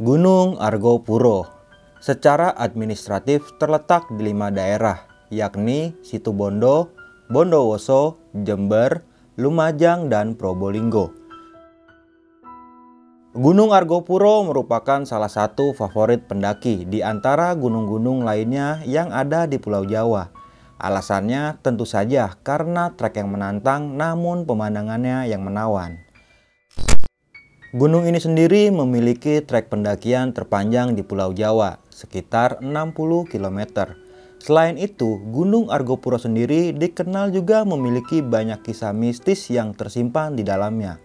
Gunung Argo Puro secara administratif terletak di lima daerah, yakni Situbondo, Bondowoso, Jember, Lumajang, dan Probolinggo. Gunung Argo Puro merupakan salah satu favorit pendaki di antara gunung-gunung lainnya yang ada di Pulau Jawa. Alasannya tentu saja karena trek yang menantang namun pemandangannya yang menawan. Gunung ini sendiri memiliki trek pendakian terpanjang di Pulau Jawa, sekitar 60 km. Selain itu, Gunung Argopuro sendiri dikenal juga memiliki banyak kisah mistis yang tersimpan di dalamnya.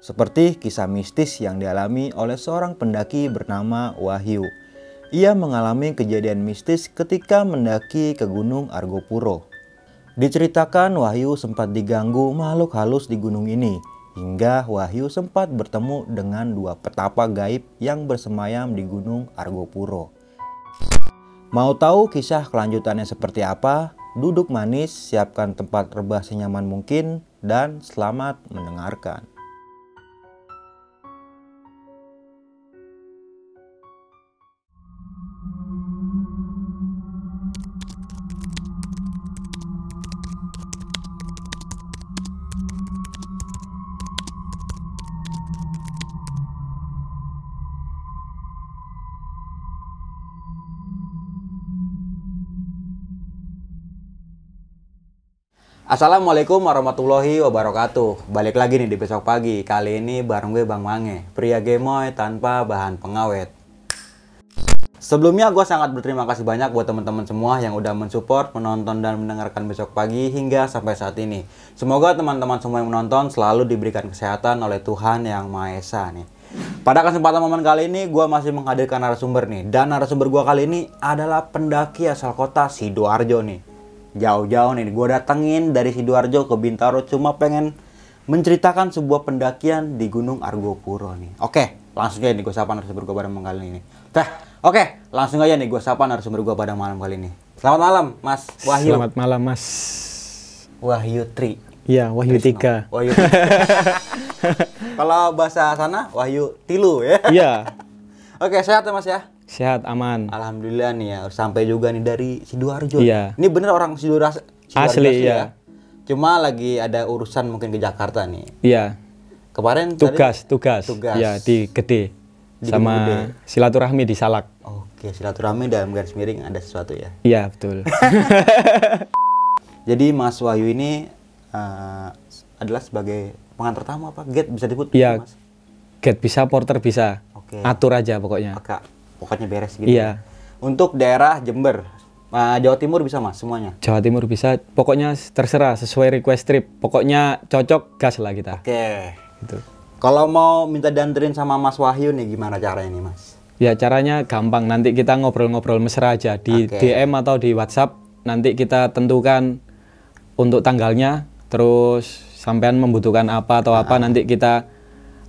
Seperti kisah mistis yang dialami oleh seorang pendaki bernama Wahyu. Ia mengalami kejadian mistis ketika mendaki ke Gunung Argopuro. Diceritakan Wahyu sempat diganggu makhluk halus di gunung ini, hingga Wahyu sempat bertemu dengan dua petapa gaib yang bersemayam di Gunung Argopuro. Mau tahu kisah kelanjutannya seperti apa? Duduk manis, siapkan tempat rebah senyaman mungkin, dan selamat mendengarkan. Assalamualaikum warahmatullahi wabarakatuh. Balik lagi nih di besok pagi. Kali ini bareng gue Bang Mange, pria gemoy tanpa bahan pengawet. Sebelumnya gue sangat berterima kasih banyak buat teman-teman semua yang udah mensupport, menonton dan mendengarkan besok pagi hingga sampai saat ini. Semoga teman-teman semua yang menonton selalu diberikan kesehatan oleh Tuhan yang Maha Esa nih. Pada kesempatan momen kali ini, gue masih menghadirkan narasumber nih. Dan narasumber gue kali ini adalah pendaki asal kota Sidoarjo nih jauh-jauh nih gue datengin dari Sidoarjo ke Bintaro cuma pengen menceritakan sebuah pendakian di Gunung Argopuro nih. Oke, langsung aja nih gue sapa narasumber gue pada malam kali ini. Teh, oke, langsung aja nih gue sapa narasumber gue pada malam kali ini. Selamat malam, Mas Wahyu. Selamat malam, Mas. Wahyu Tri. Iya, Wahyu Tiga. Wahyu Kalau bahasa sana, Wahyu Tilu ya. Iya. oke, sehat ya Mas ya? Sehat, aman. Alhamdulillah nih ya, sampai juga nih dari Sidoarjo. Iya. Ini bener orang Sidoarjo Asli iya. ya. iya. Cuma lagi ada urusan mungkin ke Jakarta nih. Iya. Kemarin tugas, tadi, tugas. Tugas. Ya, di Gede. Di sama Gede. silaturahmi di Salak. Oke, silaturahmi dalam garis miring ada sesuatu ya. Iya, betul. Jadi Mas Wahyu ini uh, adalah sebagai pengantar tamu apa? Gate bisa diput Iya. Gitu, Gate bisa, porter bisa. Oke. Atur aja pokoknya. Oke pokoknya beres gitu. Iya. Untuk daerah Jember, uh, Jawa Timur bisa mas semuanya. Jawa Timur bisa, pokoknya terserah sesuai request trip. Pokoknya cocok gas lah kita. Oke. Okay. Gitu. Kalau mau minta dianterin sama Mas Wahyu nih gimana caranya nih mas? Ya caranya gampang. Nanti kita ngobrol-ngobrol mesra aja di okay. DM atau di WhatsApp. Nanti kita tentukan untuk tanggalnya. Terus sampean membutuhkan apa atau nah. apa ah. nanti kita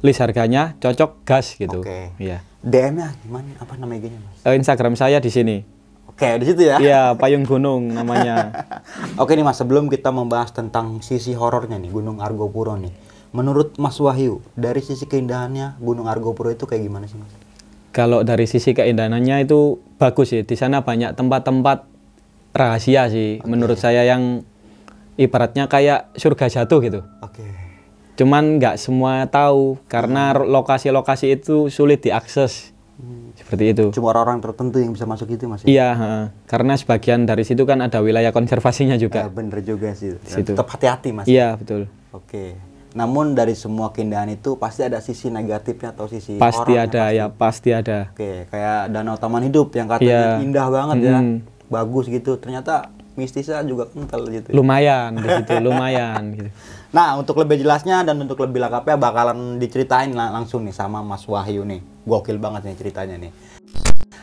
list harganya cocok gas gitu. Oke. Okay. Iya. DM-nya gimana? Apa namanya ig Mas? Eh, Instagram saya di sini. Oke, okay, di situ ya. Iya, Payung Gunung namanya. Oke okay, nih Mas, sebelum kita membahas tentang sisi horornya nih Gunung Argopuro nih. Menurut Mas Wahyu, dari sisi keindahannya Gunung Argopuro itu kayak gimana sih, Mas? Kalau dari sisi keindahannya itu bagus sih. Di sana banyak tempat-tempat rahasia sih okay. menurut saya yang ibaratnya kayak surga jatuh gitu. Oke. Okay Cuman nggak semua tahu karena hmm. lokasi-lokasi itu sulit diakses. Hmm. Seperti itu. Cuma orang-orang tertentu yang bisa masuk itu mas. Ya? Iya, karena sebagian dari situ kan ada wilayah konservasinya juga. Eh, bener juga sih. Ya, situ. Tetap hati-hati mas. Iya betul. Oke. Namun dari semua keindahan itu pasti ada sisi negatifnya atau sisi pasti ada ya pasti ada. Oke, kayak danau taman hidup yang katanya yeah. indah banget ya. hmm. ya, bagus gitu. Ternyata mistisnya juga kental gitu. Lumayan gitu, lumayan gitu. Nah, untuk lebih jelasnya dan untuk lebih lengkapnya bakalan diceritain langsung nih sama Mas Wahyu nih. Gokil banget nih ceritanya nih.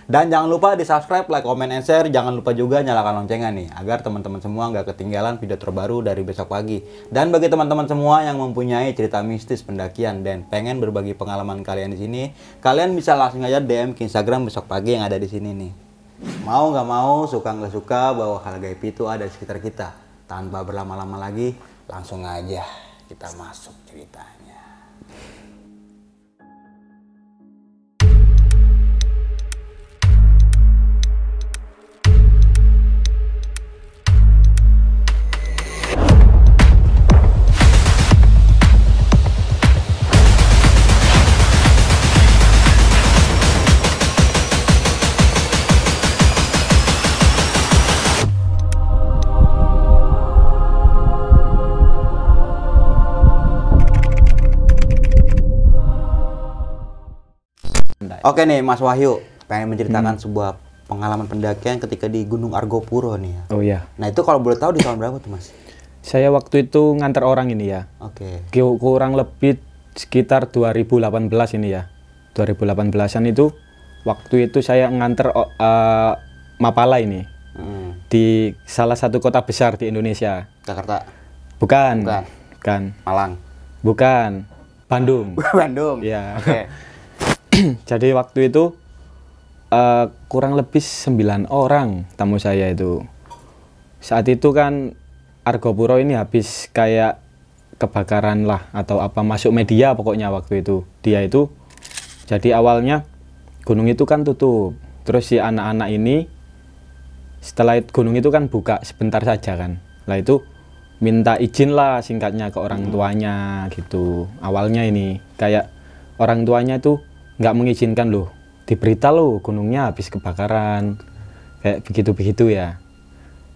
Dan jangan lupa di subscribe, like, comment, and share. Jangan lupa juga nyalakan loncengnya nih, agar teman-teman semua nggak ketinggalan video terbaru dari besok pagi. Dan bagi teman-teman semua yang mempunyai cerita mistis pendakian dan pengen berbagi pengalaman kalian di sini, kalian bisa langsung aja DM ke Instagram besok pagi yang ada di sini nih. Mau nggak mau, suka nggak suka, bahwa hal gaib itu ada di sekitar kita. Tanpa berlama-lama lagi, langsung aja kita masuk ceritanya Oke nih Mas Wahyu, pengen menceritakan hmm. sebuah pengalaman pendakian ketika di Gunung Argopuro nih. ya. Oh iya. Nah itu kalau boleh tahu di tahun berapa tuh Mas? Saya waktu itu ngantar orang ini ya. Oke. Okay. Kurang lebih sekitar 2018 ini ya. 2018-an itu waktu itu saya ngantar uh, eh, Mapala ini. Hmm. Di salah satu kota besar di Indonesia. Jakarta. Bukan. Bukan. Bukan. Malang. Bukan. Bandung. Bandung. Ya. Oke. Okay. jadi waktu itu uh, kurang lebih 9 orang tamu saya itu saat itu kan Argo Puro ini habis kayak kebakaran lah atau apa masuk media pokoknya waktu itu dia itu jadi awalnya gunung itu kan tutup terus si anak-anak ini setelah gunung itu kan buka sebentar saja kan lah itu minta izin lah singkatnya ke orang hmm. tuanya gitu awalnya ini kayak orang tuanya tuh nggak mengizinkan loh diberita lo, gunungnya habis kebakaran kayak begitu-begitu ya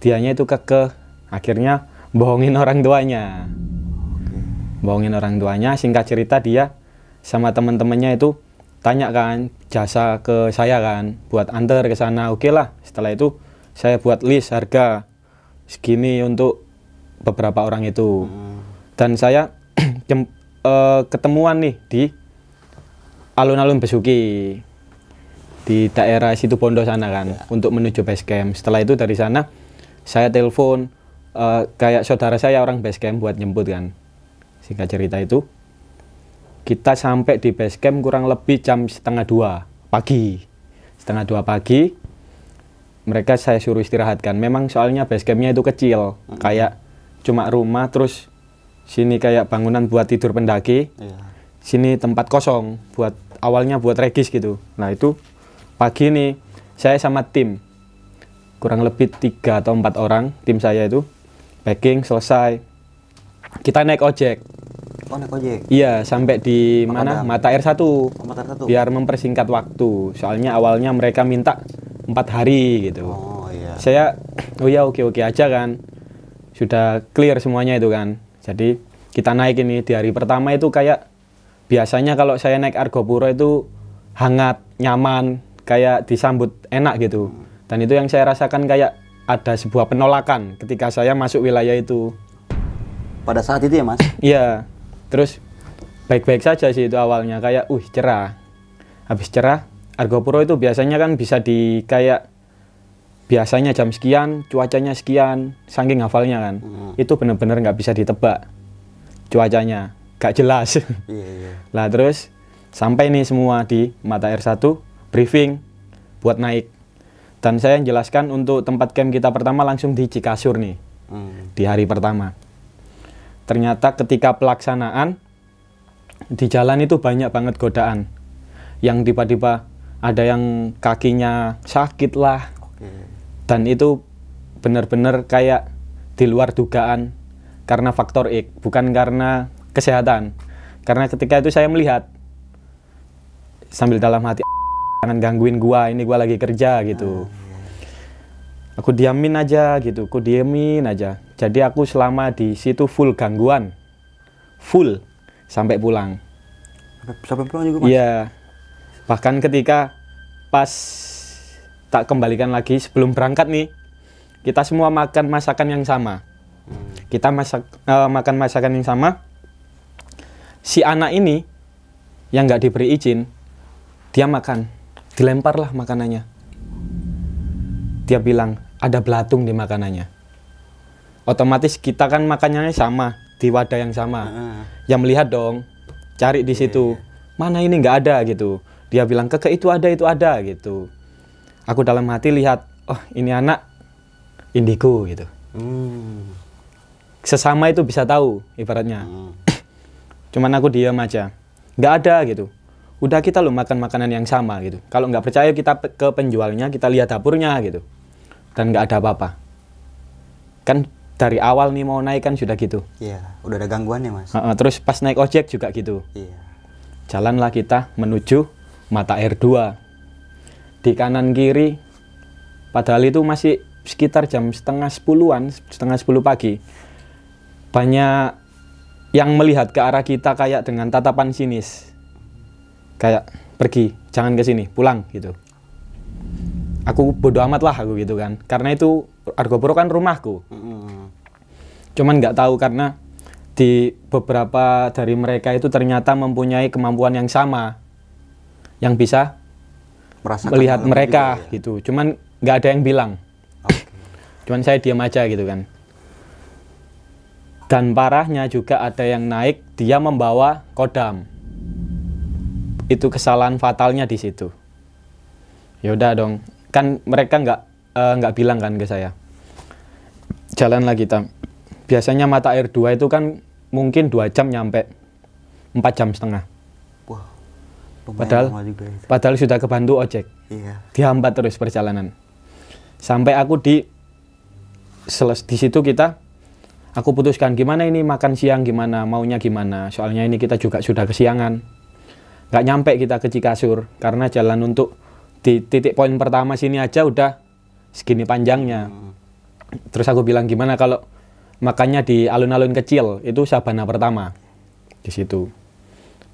dianya itu keke, akhirnya bohongin orang tuanya Oke. bohongin orang tuanya singkat cerita dia sama teman-temannya itu tanya kan jasa ke saya kan buat antar ke sana oke okay lah setelah itu saya buat list harga segini untuk beberapa orang itu hmm. dan saya uh, ketemuan nih di alun-alun Besuki di daerah situ Pondo sana kan ya. untuk menuju base camp. Setelah itu dari sana saya telepon uh, kayak saudara saya orang base camp buat jemput kan. Singkat cerita itu kita sampai di base camp kurang lebih jam setengah dua pagi. Setengah dua pagi mereka saya suruh istirahatkan Memang soalnya base campnya itu kecil hmm. kayak cuma rumah terus sini kayak bangunan buat tidur pendaki. Ya. Sini tempat kosong buat awalnya buat regis gitu nah itu pagi ini saya sama tim kurang lebih tiga atau empat orang tim saya itu packing selesai kita naik ojek Oh, naik ojek. Iya, sampai di mana? Mata Air satu. Oh, Mata Air satu. Biar mempersingkat waktu. Soalnya awalnya mereka minta empat hari gitu. Oh, iya. Saya oh ya oke-oke aja kan. Sudah clear semuanya itu kan. Jadi kita naik ini di hari pertama itu kayak biasanya kalau saya naik Argo Puro itu hangat, nyaman, kayak disambut enak gitu. Dan itu yang saya rasakan kayak ada sebuah penolakan ketika saya masuk wilayah itu. Pada saat itu ya mas? Iya. Terus baik-baik saja sih itu awalnya kayak uh cerah. Habis cerah, Argo Puro itu biasanya kan bisa di kayak biasanya jam sekian, cuacanya sekian, saking hafalnya kan. Hmm. Itu benar-benar nggak bisa ditebak cuacanya gak jelas. Iya, iya. Lah terus sampai nih semua di mata R1 briefing buat naik. Dan saya yang jelaskan untuk tempat camp kita pertama langsung di Cikasur nih. Hmm. Di hari pertama. Ternyata ketika pelaksanaan di jalan itu banyak banget godaan. Yang tiba-tiba ada yang kakinya sakit lah. Okay. Dan itu benar-benar kayak di luar dugaan karena faktor X, bukan karena kesehatan. Karena ketika itu saya melihat sambil dalam hati jangan gangguin gua, ini gua lagi kerja gitu. Aku diamin aja gitu, aku diamin aja. Jadi aku selama di situ full gangguan. Full sampai pulang. Sampai pulang juga, Mas. Iya. Bahkan ketika pas tak kembalikan lagi sebelum berangkat nih, kita semua makan masakan yang sama. Kita masak uh, makan masakan yang sama si anak ini yang nggak diberi izin, dia makan, dilemparlah makanannya. Dia bilang, ada belatung di makanannya. Otomatis kita kan makanannya sama, di wadah yang sama. Uh ah, ah. Yang melihat dong, cari di iya, situ. Yeah. Mana ini nggak ada gitu. Dia bilang, keke itu ada, itu ada gitu. Aku dalam hati lihat, oh ini anak indigo gitu. Hmm. Sesama itu bisa tahu ibaratnya. Hmm Cuman aku diam aja. Nggak ada gitu. Udah kita lo makan makanan yang sama gitu. Kalau nggak percaya kita ke penjualnya, kita lihat dapurnya gitu. Dan nggak ada apa-apa. Kan dari awal nih mau naik kan sudah gitu. Iya, udah ada gangguan ya mas. Uh, uh, terus pas naik ojek juga gitu. Iya. Jalanlah kita menuju mata air 2 Di kanan kiri, padahal itu masih sekitar jam setengah sepuluhan, setengah sepuluh pagi. Banyak yang melihat ke arah kita kayak dengan tatapan sinis. Kayak pergi, jangan ke sini, pulang gitu. Aku bodoh amat lah aku gitu kan. Karena itu Argopuro kan rumahku. Cuman nggak tahu karena di beberapa dari mereka itu ternyata mempunyai kemampuan yang sama yang bisa Merasakan melihat mereka gitu ya. gitu. Cuman nggak ada yang bilang. Okay. Cuman saya diam aja gitu kan. Dan parahnya juga ada yang naik, dia membawa kodam. Itu kesalahan fatalnya di situ. Yaudah dong, kan mereka nggak eh, nggak uh, bilang kan ke saya. Jalan lagi tam. Biasanya mata air dua itu kan mungkin dua jam nyampe, empat jam setengah. Wow, padahal, ya, padahal sudah kebantu ojek. Iya. Dihambat terus perjalanan. Sampai aku di selesai di situ kita aku putuskan gimana ini makan siang gimana maunya gimana soalnya ini kita juga sudah kesiangan nggak nyampe kita ke Cikasur karena jalan untuk di titik poin pertama sini aja udah segini panjangnya hmm. terus aku bilang gimana kalau makannya di alun-alun kecil itu sabana pertama di situ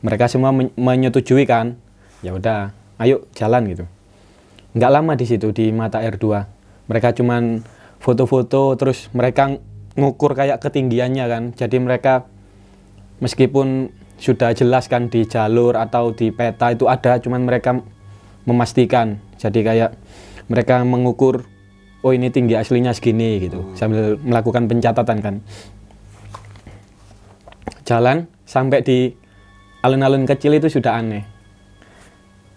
mereka semua menyetujui kan ya udah ayo jalan gitu nggak lama di situ di mata R2 mereka cuman foto-foto terus mereka ngukur kayak ketinggiannya kan jadi mereka meskipun sudah jelas kan di jalur atau di peta itu ada cuman mereka memastikan jadi kayak mereka mengukur oh ini tinggi aslinya segini gitu hmm. sambil melakukan pencatatan kan jalan sampai di alun-alun kecil itu sudah aneh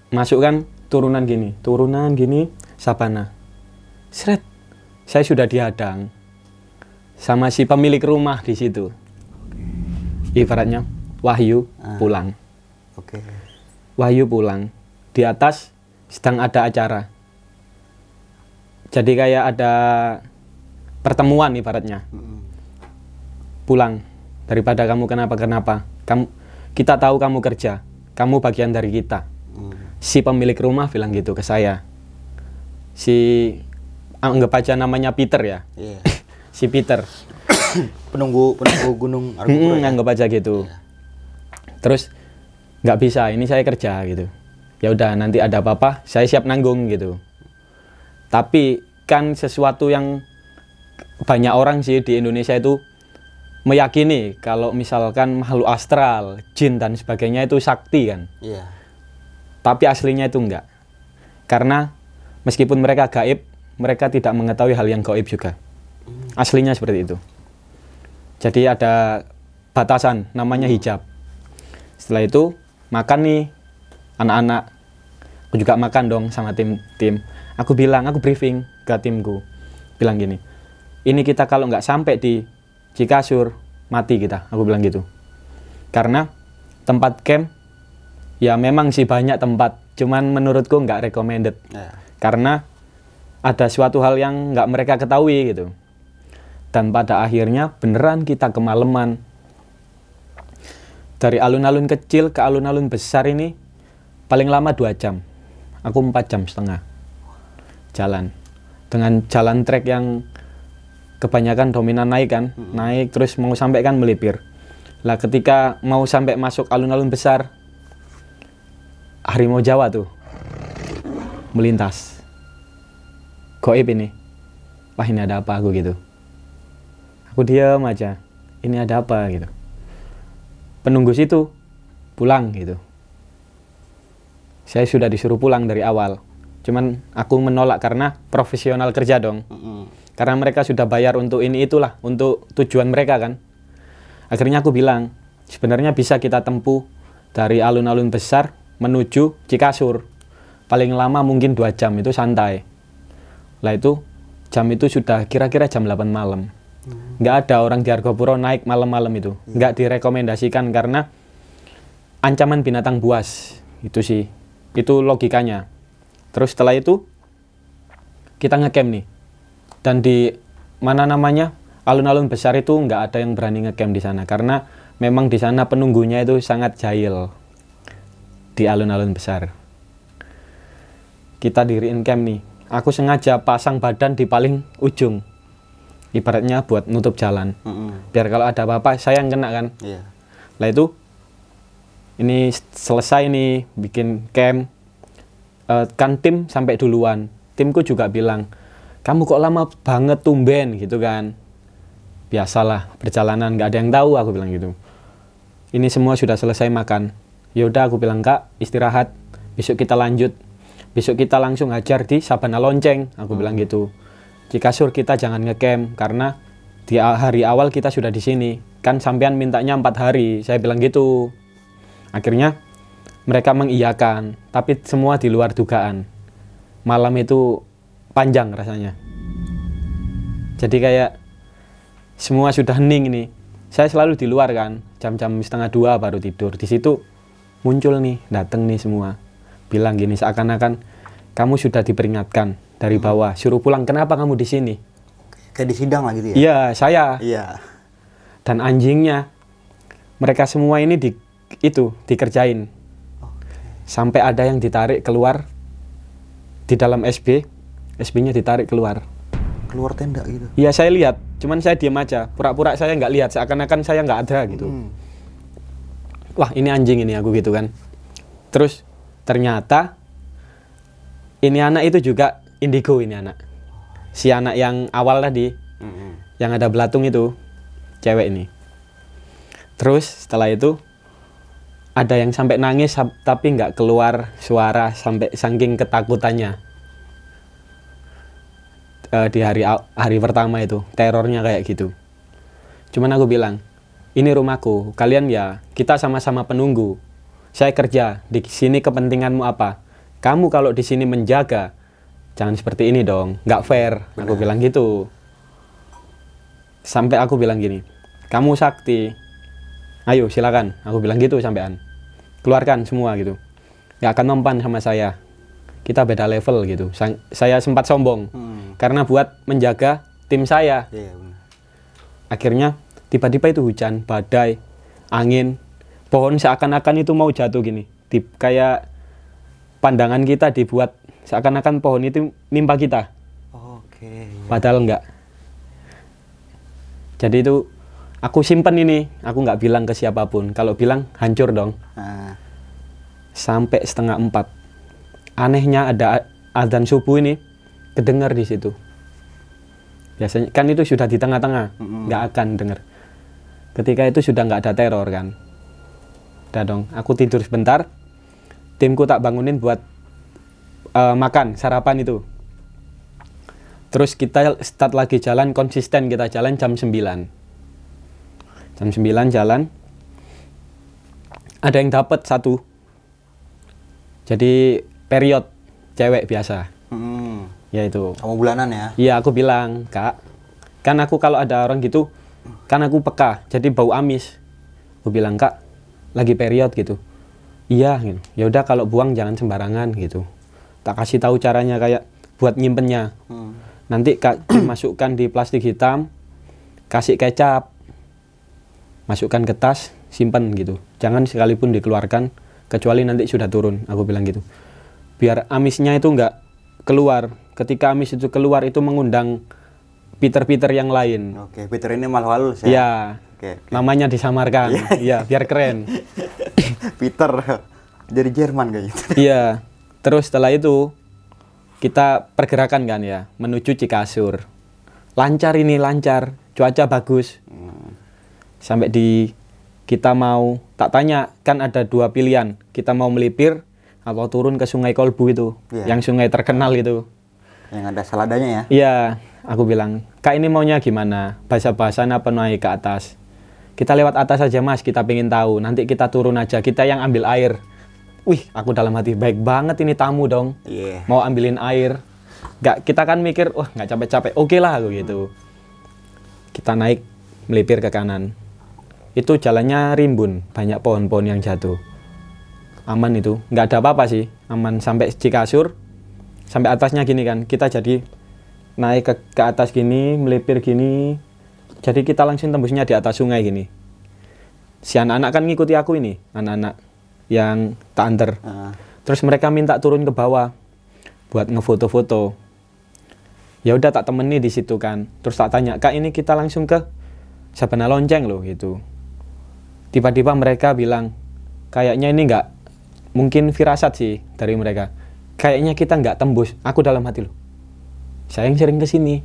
masuk kan turunan gini turunan gini sabana seret saya sudah dihadang sama si pemilik rumah di situ. Ibaratnya Wahyu ah. pulang. Okay. Wahyu pulang. Di atas sedang ada acara. Jadi kayak ada pertemuan ibaratnya. Pulang daripada kamu kenapa kenapa. Kamu kita tahu kamu kerja. Kamu bagian dari kita. Mm. Si pemilik rumah bilang gitu ke saya. Si anggap aja namanya Peter ya. Yeah si Peter penunggu penunggu gunung argo ya? anggap aja gitu ya. terus nggak bisa ini saya kerja gitu ya udah nanti ada apa-apa saya siap nanggung gitu tapi kan sesuatu yang banyak orang sih di Indonesia itu meyakini kalau misalkan makhluk astral, jin dan sebagainya itu sakti kan. ya. Tapi aslinya itu enggak. Karena meskipun mereka gaib, mereka tidak mengetahui hal yang gaib juga. Aslinya seperti itu. Jadi ada batasan namanya hijab. Setelah itu makan nih anak-anak. Aku juga makan dong sama tim-tim. Aku bilang, aku briefing ke timku. Bilang gini, ini kita kalau nggak sampai di Cikasur, mati kita. Aku bilang gitu. Karena tempat camp, ya memang sih banyak tempat. Cuman menurutku nggak recommended. yeah. Karena ada suatu hal yang nggak mereka ketahui gitu dan pada akhirnya beneran kita kemaleman Dari alun-alun kecil ke alun-alun besar ini paling lama dua jam. Aku empat jam setengah jalan dengan jalan trek yang kebanyakan dominan naik kan, naik terus mau sampai kan melipir. Lah ketika mau sampai masuk alun-alun besar harimau Jawa tuh melintas. Goib ini. Wah ini ada apa aku gitu. Aku diam aja. Ini ada apa gitu. Penunggu situ pulang gitu. Saya sudah disuruh pulang dari awal. Cuman aku menolak karena profesional kerja dong. Mm -hmm. Karena mereka sudah bayar untuk ini itulah, untuk tujuan mereka kan. Akhirnya aku bilang, sebenarnya bisa kita tempuh dari alun-alun besar menuju Cikasur. Paling lama mungkin dua jam itu santai. Lah itu jam itu sudah kira-kira jam 8 malam nggak ada orang di Argopuro naik malam-malam itu nggak direkomendasikan karena ancaman binatang buas itu sih itu logikanya terus setelah itu kita ngecamp nih dan di mana namanya alun-alun besar itu nggak ada yang berani ngecamp di sana karena memang di sana penunggunya itu sangat jahil di alun-alun besar kita diriin camp nih aku sengaja pasang badan di paling ujung ibaratnya buat nutup jalan mm -hmm. biar kalau ada apa-apa saya yang kena kan yeah. lah itu ini selesai nih bikin camp e, kan tim sampai duluan timku juga bilang kamu kok lama banget tumben gitu kan biasalah perjalanan nggak ada yang tahu aku bilang gitu ini semua sudah selesai makan yaudah aku bilang kak istirahat besok kita lanjut besok kita langsung ajar di Sabana Lonceng aku hmm. bilang gitu di kasur kita jangan ngecamp karena di hari awal kita sudah di sini kan sampean mintanya empat hari saya bilang gitu akhirnya mereka mengiyakan tapi semua di luar dugaan malam itu panjang rasanya jadi kayak semua sudah hening ini saya selalu di luar kan jam-jam setengah dua baru tidur di situ muncul nih dateng nih semua bilang gini seakan-akan kamu sudah diperingatkan dari hmm. bawah suruh pulang kenapa kamu di sini kayak di sidang lah gitu ya iya saya iya dan anjingnya mereka semua ini di itu dikerjain okay. sampai ada yang ditarik keluar di dalam SB SB-nya ditarik keluar keluar tenda gitu iya saya lihat cuman saya diam aja pura-pura saya nggak lihat seakan-akan saya nggak ada gitu hmm. wah ini anjing ini aku gitu kan terus ternyata ini anak itu juga indigo ini anak si anak yang awal tadi mm-hmm. yang ada belatung itu cewek ini terus setelah itu ada yang sampai nangis tapi nggak keluar suara sampai saking ketakutannya uh, di hari hari pertama itu terornya kayak gitu cuman aku bilang ini rumahku kalian ya kita sama-sama penunggu saya kerja di sini kepentinganmu apa kamu kalau di sini menjaga jangan seperti ini dong nggak fair Benar. aku bilang gitu sampai aku bilang gini kamu sakti ayo silakan aku bilang gitu sampean keluarkan semua gitu nggak akan mempan sama saya kita beda level gitu Sa saya sempat sombong hmm. karena buat menjaga tim saya yeah, iya, benar. akhirnya tiba-tiba itu hujan badai angin pohon seakan-akan itu mau jatuh gini di kayak pandangan kita dibuat seakan-akan pohon itu nimpa kita. Oke. Ya. Padahal enggak. Jadi itu aku simpen ini, aku nggak bilang ke siapapun. Kalau bilang hancur dong. Ah. Sampai setengah empat. Anehnya ada azan subuh ini kedengar di situ. Biasanya kan itu sudah di tengah-tengah, nggak -tengah, akan dengar. Ketika itu sudah nggak ada teror kan. Udah dong, aku tidur sebentar. Timku tak bangunin buat uh, makan sarapan itu terus kita start lagi jalan konsisten kita jalan jam 9 jam 9 jalan ada yang dapat satu jadi period cewek biasa hmm. ya itu kamu bulanan ya iya aku bilang kak kan aku kalau ada orang gitu kan aku peka jadi bau amis aku bilang kak lagi period gitu iya gitu. ya udah kalau buang jangan sembarangan gitu tak kasih tahu caranya kayak buat nyimpennya hmm. nanti kak masukkan di plastik hitam kasih kecap masukkan ke tas simpen gitu jangan sekalipun dikeluarkan kecuali nanti sudah turun aku bilang gitu biar amisnya itu nggak keluar ketika amis itu keluar itu mengundang Peter-Peter yang lain. Oke, Peter ini malu halus ya. Iya. Oke, okay. Namanya disamarkan. Ya. biar keren. Peter dari Jerman kayak gitu. Iya. Terus setelah itu kita pergerakan kan ya menuju Cikasur. Lancar ini lancar, cuaca bagus. Sampai di kita mau tak tanya kan ada dua pilihan, kita mau melipir atau turun ke Sungai Kolbu itu, yeah. yang sungai terkenal itu. Yang ada seladanya ya? Iya, aku bilang, "Kak ini maunya gimana? bahasa bahasa apa naik ke atas?" Kita lewat atas saja Mas, kita pengen tahu. Nanti kita turun aja, kita yang ambil air wih aku dalam hati baik banget ini tamu dong yeah. mau ambilin air gak kita kan mikir wah nggak capek-capek oke okay lah aku gitu hmm. kita naik melipir ke kanan itu jalannya rimbun banyak pohon-pohon yang jatuh aman itu nggak ada apa-apa sih aman sampai di kasur sampai atasnya gini kan kita jadi naik ke, ke atas gini melipir gini jadi kita langsung tembusnya di atas sungai gini si anak-anak kan ngikuti aku ini anak-anak yang tak under, Uh. Terus mereka minta turun ke bawah buat ngefoto-foto. Ya udah tak temeni di situ kan. Terus tak tanya, "Kak, ini kita langsung ke Sabana Lonceng loh." gitu. Tiba-tiba mereka bilang, "Kayaknya ini nggak mungkin firasat sih dari mereka. Kayaknya kita nggak tembus." Aku dalam hati loh. Saya yang sering kesini.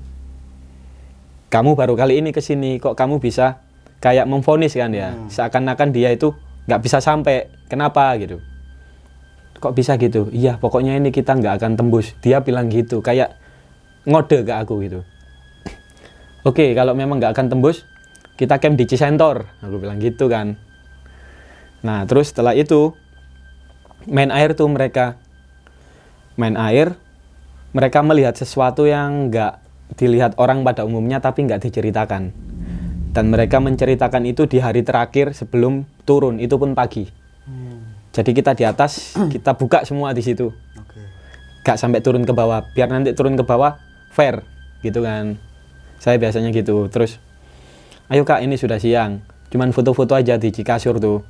Kamu baru kali ini kesini. kok kamu bisa kayak memfonis kan ya? Hmm. Seakan-akan dia itu nggak bisa sampai kenapa gitu kok bisa gitu iya pokoknya ini kita nggak akan tembus dia bilang gitu kayak ngode ke aku gitu oke kalau memang nggak akan tembus kita camp di Cisentor aku bilang gitu kan nah terus setelah itu main air tuh mereka main air mereka melihat sesuatu yang nggak dilihat orang pada umumnya tapi nggak diceritakan dan mereka menceritakan itu di hari terakhir sebelum turun itu pun pagi hmm. jadi kita di atas kita buka semua di situ okay. gak sampai turun ke bawah biar nanti turun ke bawah fair gitu kan saya biasanya gitu terus ayo kak ini sudah siang cuman foto-foto aja di kasur tuh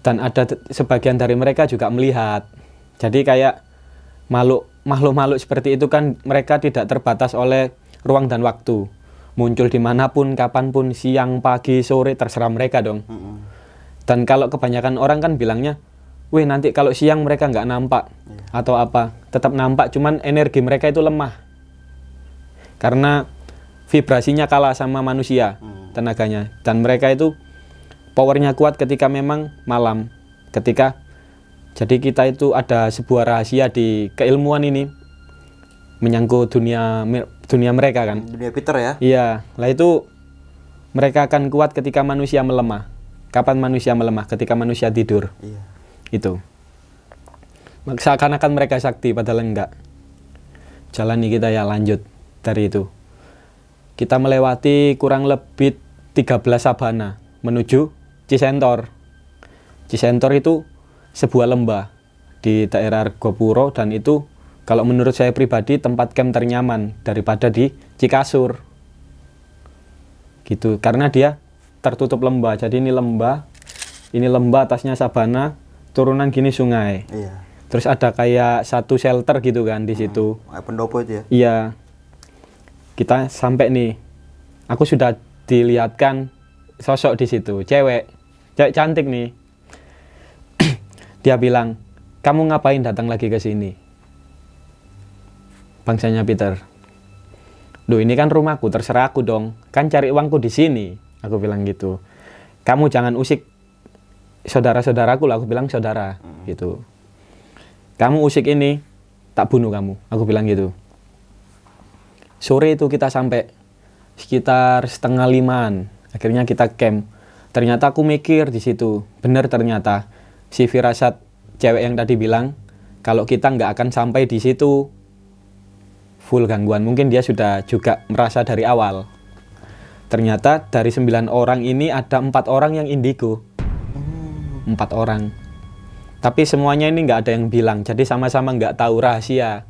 dan ada sebagian dari mereka juga melihat jadi kayak makhluk-makhluk seperti itu kan mereka tidak terbatas oleh ruang dan waktu muncul dimanapun, kapanpun, siang, pagi, sore, terserah mereka dong. Mm -hmm. Dan kalau kebanyakan orang kan bilangnya, weh nanti kalau siang mereka nggak nampak yeah. atau apa, tetap nampak, cuman energi mereka itu lemah. Karena vibrasinya kalah sama manusia mm. tenaganya. Dan mereka itu powernya kuat ketika memang malam, ketika jadi kita itu ada sebuah rahasia di keilmuan ini menyangkut dunia dunia mereka kan. Dunia Peter ya. Iya, lah itu mereka akan kuat ketika manusia melemah. Kapan manusia melemah? Ketika manusia tidur. Iya. Itu. Seakan-akan mereka sakti padahal enggak. Jalani kita ya lanjut dari itu. Kita melewati kurang lebih 13 sabana menuju Cisentor. Cisentor itu sebuah lembah di daerah Gopuro dan itu kalau menurut saya pribadi tempat camp ternyaman daripada di Cikasur. Gitu, karena dia tertutup lembah. Jadi ini lembah, ini lembah atasnya sabana, turunan gini sungai. Iya. Terus ada kayak satu shelter gitu kan di hmm, situ. Hmm, pendopo itu ya. Iya. Kita sampai nih. Aku sudah dilihatkan sosok di situ, cewek. Cewek cantik nih. Dia bilang, "Kamu ngapain datang lagi ke sini?" Bangsanya Peter. Duh ini kan rumahku, terserah aku dong. Kan cari uangku di sini. Aku bilang gitu. Kamu jangan usik saudara-saudaraku lah. Aku bilang saudara hmm. gitu. Kamu usik ini, tak bunuh kamu. Aku bilang gitu. Sore itu kita sampai sekitar setengah limaan. Akhirnya kita camp. Ternyata aku mikir di situ. benar ternyata. Si firasat cewek yang tadi bilang, kalau kita nggak akan sampai di situ, full gangguan. Mungkin dia sudah juga merasa dari awal. Ternyata dari sembilan orang ini ada empat orang yang indigo. Hmm. Empat orang. Tapi semuanya ini nggak ada yang bilang. Jadi sama-sama nggak tahu rahasia.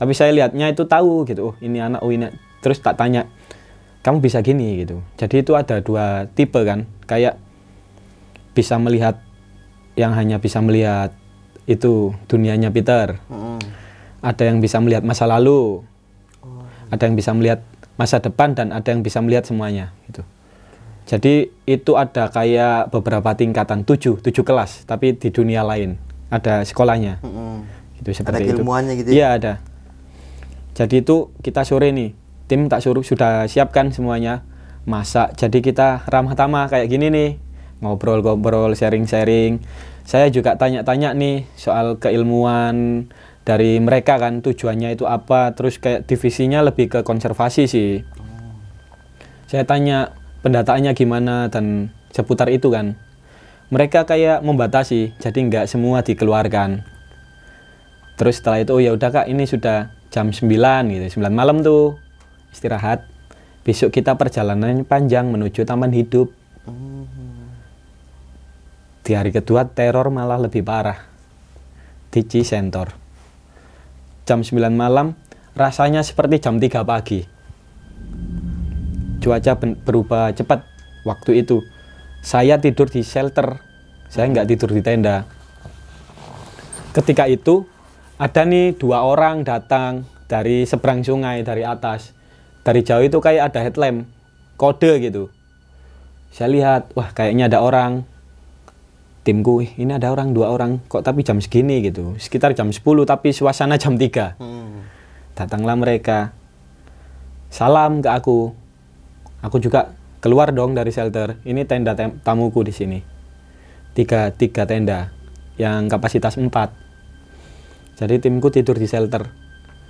Tapi saya lihatnya itu tahu gitu. Oh, ini anak, oh ini. Terus tak tanya, kamu bisa gini gitu. Jadi itu ada dua tipe kan. Kayak bisa melihat yang hanya bisa melihat itu dunianya Peter. Hmm ada yang bisa melihat masa lalu, oh. ada yang bisa melihat masa depan dan ada yang bisa melihat semuanya gitu. Jadi itu ada kayak beberapa tingkatan tujuh tujuh kelas tapi di dunia lain ada sekolahnya. Mm -hmm. Gitu seperti ada ilmuannya itu. gitu. Ya? Iya ada. Jadi itu kita sore nih tim tak suruh sudah siapkan semuanya masak. Jadi kita ramah tamah kayak gini nih ngobrol-ngobrol sharing-sharing. Saya juga tanya-tanya nih soal keilmuan dari mereka kan tujuannya itu apa terus kayak divisinya lebih ke konservasi sih saya tanya pendataannya gimana dan seputar itu kan mereka kayak membatasi jadi nggak semua dikeluarkan terus setelah itu oh ya udah kak ini sudah jam 9 gitu 9 malam tuh istirahat besok kita perjalanan panjang menuju taman hidup di hari kedua teror malah lebih parah di Cisentor jam 9 malam rasanya seperti jam 3 pagi. Cuaca berubah cepat waktu itu. Saya tidur di shelter, saya nggak tidur di tenda. Ketika itu ada nih dua orang datang dari seberang sungai dari atas. Dari jauh itu kayak ada headlamp kode gitu. Saya lihat, wah kayaknya ada orang timku ini ada orang dua orang kok tapi jam segini gitu sekitar jam 10 tapi suasana jam 3 hmm. datanglah mereka salam ke aku aku juga keluar dong dari shelter ini tenda tem tamuku di sini tiga tiga tenda yang kapasitas empat. jadi timku tidur di shelter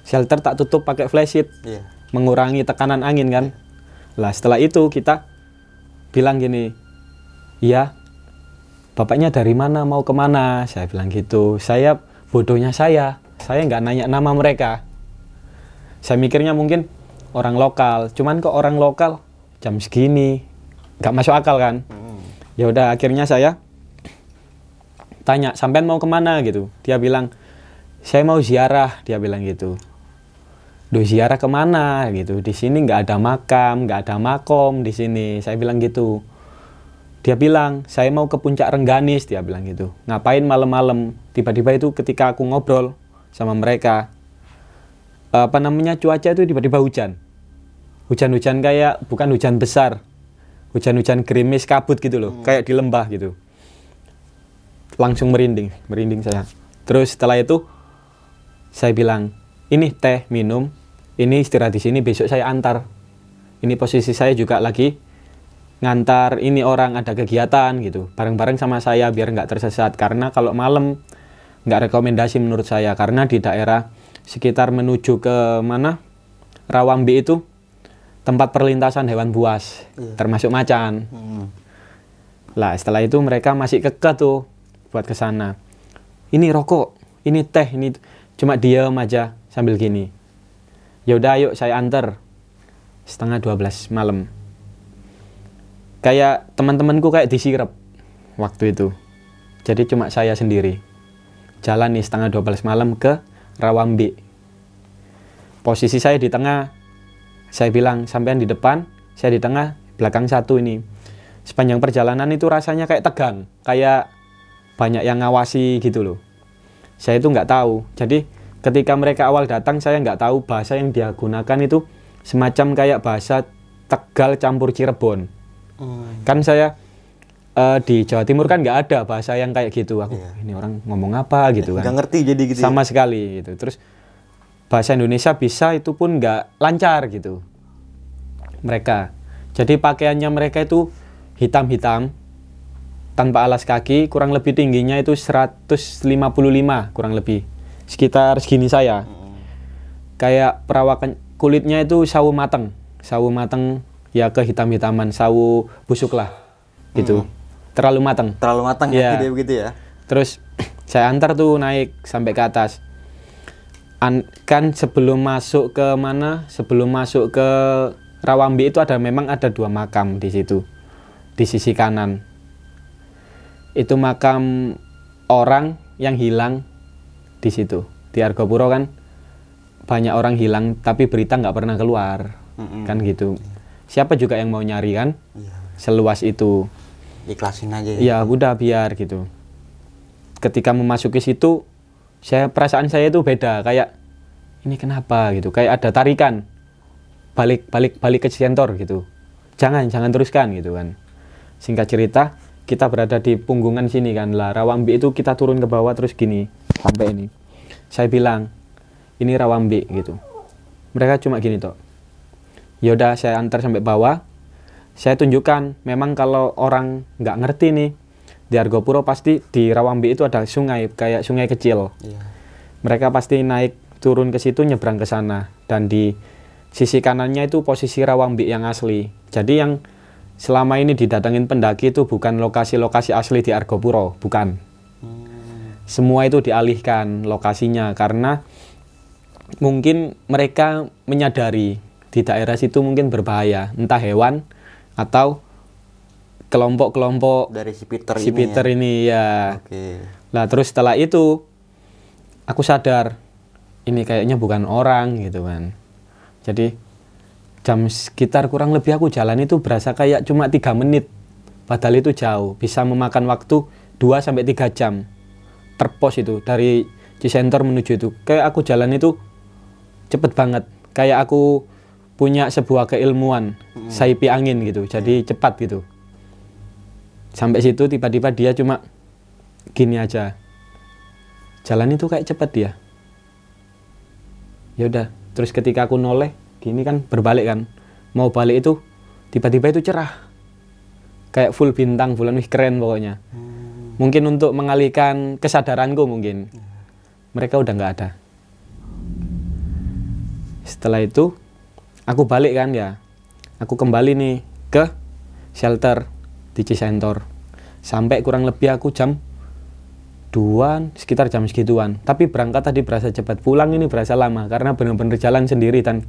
shelter tak tutup pakai flashit yeah. mengurangi tekanan angin kan iya. lah setelah itu kita bilang gini iya bapaknya dari mana mau kemana saya bilang gitu saya bodohnya saya saya nggak nanya nama mereka saya mikirnya mungkin orang lokal cuman kok orang lokal jam segini nggak masuk akal kan hmm. ya udah akhirnya saya tanya sampean mau kemana gitu dia bilang saya mau ziarah dia bilang gitu Duh ziarah kemana gitu di sini nggak ada makam nggak ada makom di sini saya bilang gitu dia bilang saya mau ke puncak Rengganis dia bilang gitu ngapain malam-malam tiba-tiba itu ketika aku ngobrol sama mereka apa namanya cuaca itu tiba-tiba hujan hujan-hujan kayak bukan hujan besar hujan-hujan gerimis kabut gitu loh hmm. kayak di lembah gitu langsung merinding merinding saya terus setelah itu saya bilang ini teh minum ini istirahat di sini besok saya antar ini posisi saya juga lagi ngantar ini orang ada kegiatan gitu bareng-bareng sama saya biar nggak tersesat karena kalau malam nggak rekomendasi menurut saya karena di daerah sekitar menuju ke mana Rawambi itu tempat perlintasan hewan buas iya. termasuk macan hmm. lah setelah itu mereka masih keke tuh buat ke sana ini rokok ini teh ini cuma diam aja sambil gini yaudah yuk saya antar setengah 12 malam kayak teman-temanku kayak disirep waktu itu jadi cuma saya sendiri jalan nih setengah 12 malam ke Rawambi posisi saya di tengah saya bilang sampean di depan saya di tengah belakang satu ini sepanjang perjalanan itu rasanya kayak tegang kayak banyak yang ngawasi gitu loh saya itu nggak tahu jadi ketika mereka awal datang saya nggak tahu bahasa yang dia gunakan itu semacam kayak bahasa Tegal campur Cirebon Hmm. kan saya uh, eh, di Jawa Timur kan nggak ada bahasa yang kayak gitu aku yeah. ini orang ngomong apa gitu kan nggak ngerti jadi gitu ya? sama ya? sekali gitu terus bahasa Indonesia bisa itu pun nggak lancar gitu mereka jadi pakaiannya mereka itu hitam-hitam tanpa alas kaki kurang lebih tingginya itu 155 kurang lebih sekitar segini saya hmm. kayak perawakan kulitnya itu sawo mateng sawo mateng ya ke hitam hitaman sawu busuk lah gitu. Hmm. Terlalu matang. Terlalu matang ya. Gitu, gitu ya. ya. Terus saya antar tuh naik sampai ke atas. An kan sebelum masuk ke mana? Sebelum masuk ke Rawambi itu ada memang ada dua makam di situ. Di sisi kanan. Itu makam orang yang hilang di situ. Di Argopuro kan banyak orang hilang tapi berita nggak pernah keluar. Mm -hmm. Kan gitu siapa juga yang mau nyari kan iya. seluas itu diklasin aja ya, ya udah biar gitu ketika memasuki situ saya perasaan saya itu beda kayak ini kenapa gitu kayak ada tarikan balik balik balik ke sentor gitu jangan jangan teruskan gitu kan singkat cerita kita berada di punggungan sini kan lah Rawambi itu kita turun ke bawah terus gini sampai ini saya bilang ini Rawambi gitu mereka cuma gini toh Yaudah saya antar sampai bawah saya tunjukkan memang kalau orang nggak ngerti nih di Argopuro pasti di Rawambi itu ada sungai kayak sungai kecil iya. mereka pasti naik turun ke situ nyebrang ke sana dan di sisi kanannya itu posisi Rawambi yang asli jadi yang selama ini didatengin pendaki itu bukan lokasi-lokasi asli di Argopuro bukan hmm. semua itu dialihkan lokasinya karena mungkin mereka menyadari di daerah situ mungkin berbahaya entah hewan atau kelompok-kelompok dari si Peter, si ini, ya? ini ya. Oke. Lah terus setelah itu aku sadar ini kayaknya bukan orang gitu kan. Jadi jam sekitar kurang lebih aku jalan itu berasa kayak cuma tiga menit. Padahal itu jauh, bisa memakan waktu 2 sampai tiga jam. Terpos itu dari di center menuju itu. Kayak aku jalan itu cepet banget. Kayak aku punya sebuah keilmuan hmm. saipi angin gitu jadi hmm. cepat gitu sampai situ tiba-tiba dia cuma gini aja jalan itu kayak cepat dia ya udah terus ketika aku noleh gini kan berbalik kan mau balik itu tiba-tiba itu cerah kayak full bintang bulan wih keren pokoknya hmm. mungkin untuk mengalihkan kesadaranku mungkin ya. mereka udah nggak ada setelah itu aku balik kan ya aku kembali nih ke shelter di Cisentor sampai kurang lebih aku jam 2 sekitar jam segituan tapi berangkat tadi berasa cepat pulang ini berasa lama karena benar-benar jalan sendiri dan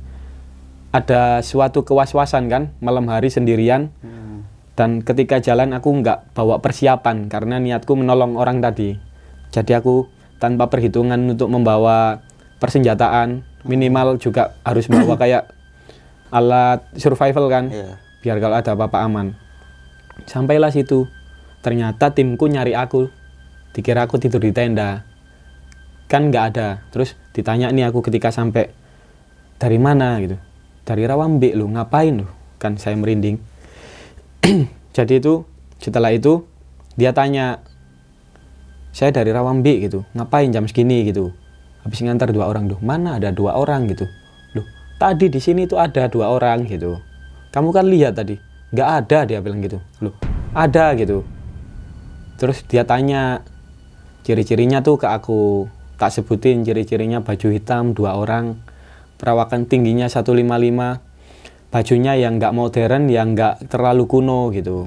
ada suatu kewas wasan kan malam hari sendirian hmm. dan ketika jalan aku nggak bawa persiapan karena niatku menolong orang tadi jadi aku tanpa perhitungan untuk membawa persenjataan minimal juga harus bawa kayak alat survival kan yeah. biar kalau ada apa-apa aman sampailah situ ternyata timku nyari aku dikira aku tidur di tenda kan nggak ada terus ditanya nih aku ketika sampai dari mana gitu dari rawambe lo ngapain lo kan saya merinding jadi itu setelah itu dia tanya saya dari rawambe gitu ngapain jam segini gitu habis ngantar dua orang tuh mana ada dua orang gitu tadi di sini itu ada dua orang gitu kamu kan lihat tadi nggak ada dia bilang gitu loh ada gitu terus dia tanya ciri-cirinya tuh ke aku tak sebutin ciri-cirinya baju hitam dua orang perawakan tingginya 155 bajunya yang nggak modern yang nggak terlalu kuno gitu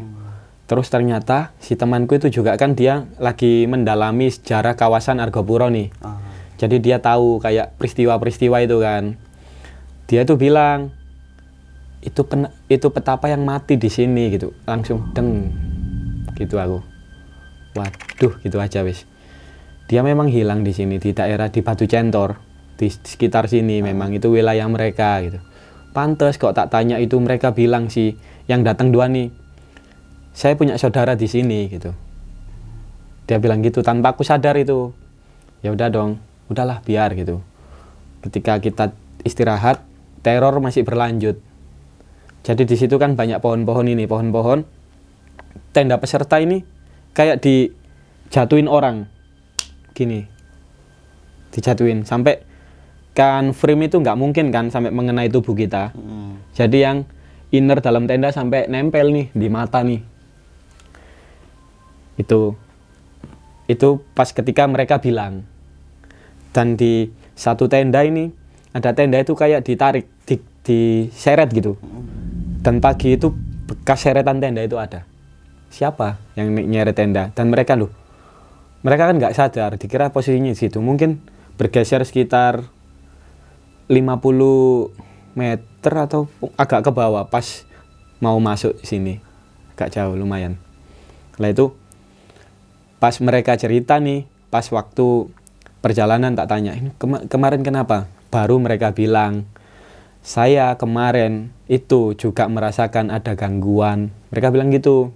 terus ternyata si temanku itu juga kan dia lagi mendalami sejarah kawasan Argopuro nih ah. jadi dia tahu kayak peristiwa-peristiwa itu kan dia itu bilang itu pen, itu petapa yang mati di sini gitu langsung deng gitu aku waduh gitu aja wis dia memang hilang di sini di daerah di Batu Centor di sekitar sini ah. memang itu wilayah mereka gitu pantes kok tak tanya itu mereka bilang sih yang datang dua nih saya punya saudara di sini gitu dia bilang gitu tanpa aku sadar itu ya udah dong udahlah biar gitu ketika kita istirahat teror masih berlanjut. Jadi di situ kan banyak pohon-pohon ini, pohon-pohon. Tenda peserta ini kayak dijatuhin orang. Gini. Dijatuhin sampai kan frame itu nggak mungkin kan sampai mengenai tubuh kita. Hmm. Jadi yang inner dalam tenda sampai nempel nih di mata nih. Itu itu pas ketika mereka bilang dan di satu tenda ini ada tenda itu kayak ditarik di, di seret gitu dan pagi itu bekas seretan tenda itu ada siapa yang nyeret tenda dan mereka loh mereka kan nggak sadar dikira posisinya di situ mungkin bergeser sekitar 50 meter atau agak ke bawah pas mau masuk sini agak jauh lumayan lah itu pas mereka cerita nih pas waktu perjalanan tak tanya kema kemarin kenapa baru mereka bilang, saya kemarin itu juga merasakan ada gangguan. Mereka bilang gitu.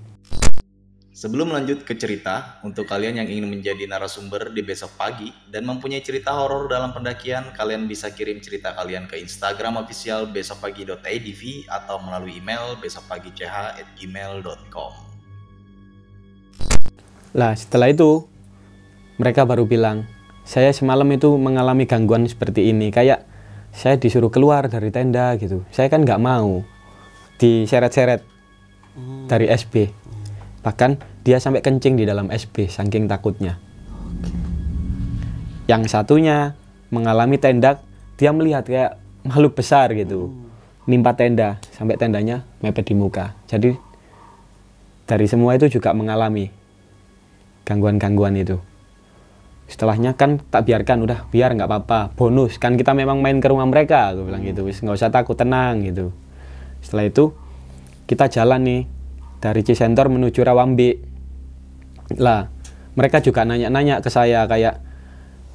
Sebelum lanjut ke cerita, untuk kalian yang ingin menjadi narasumber di besok pagi dan mempunyai cerita horor dalam pendakian, kalian bisa kirim cerita kalian ke Instagram official besokpagi.idv atau melalui email besokpagi.ch@gmail.com. Lah, setelah itu mereka baru bilang, saya semalam itu mengalami gangguan seperti ini kayak saya disuruh keluar dari tenda gitu saya kan nggak mau diseret-seret hmm. dari SB bahkan dia sampai kencing di dalam SB saking takutnya yang satunya mengalami tenda dia melihat kayak makhluk besar gitu hmm. nimpa tenda sampai tendanya mepet di muka jadi dari semua itu juga mengalami gangguan-gangguan itu setelahnya kan tak biarkan udah biar nggak apa-apa bonus kan kita memang main ke rumah mereka aku bilang gitu nggak usah takut tenang gitu setelah itu kita jalan nih dari Cisentor menuju Rawambi lah mereka juga nanya-nanya ke saya kayak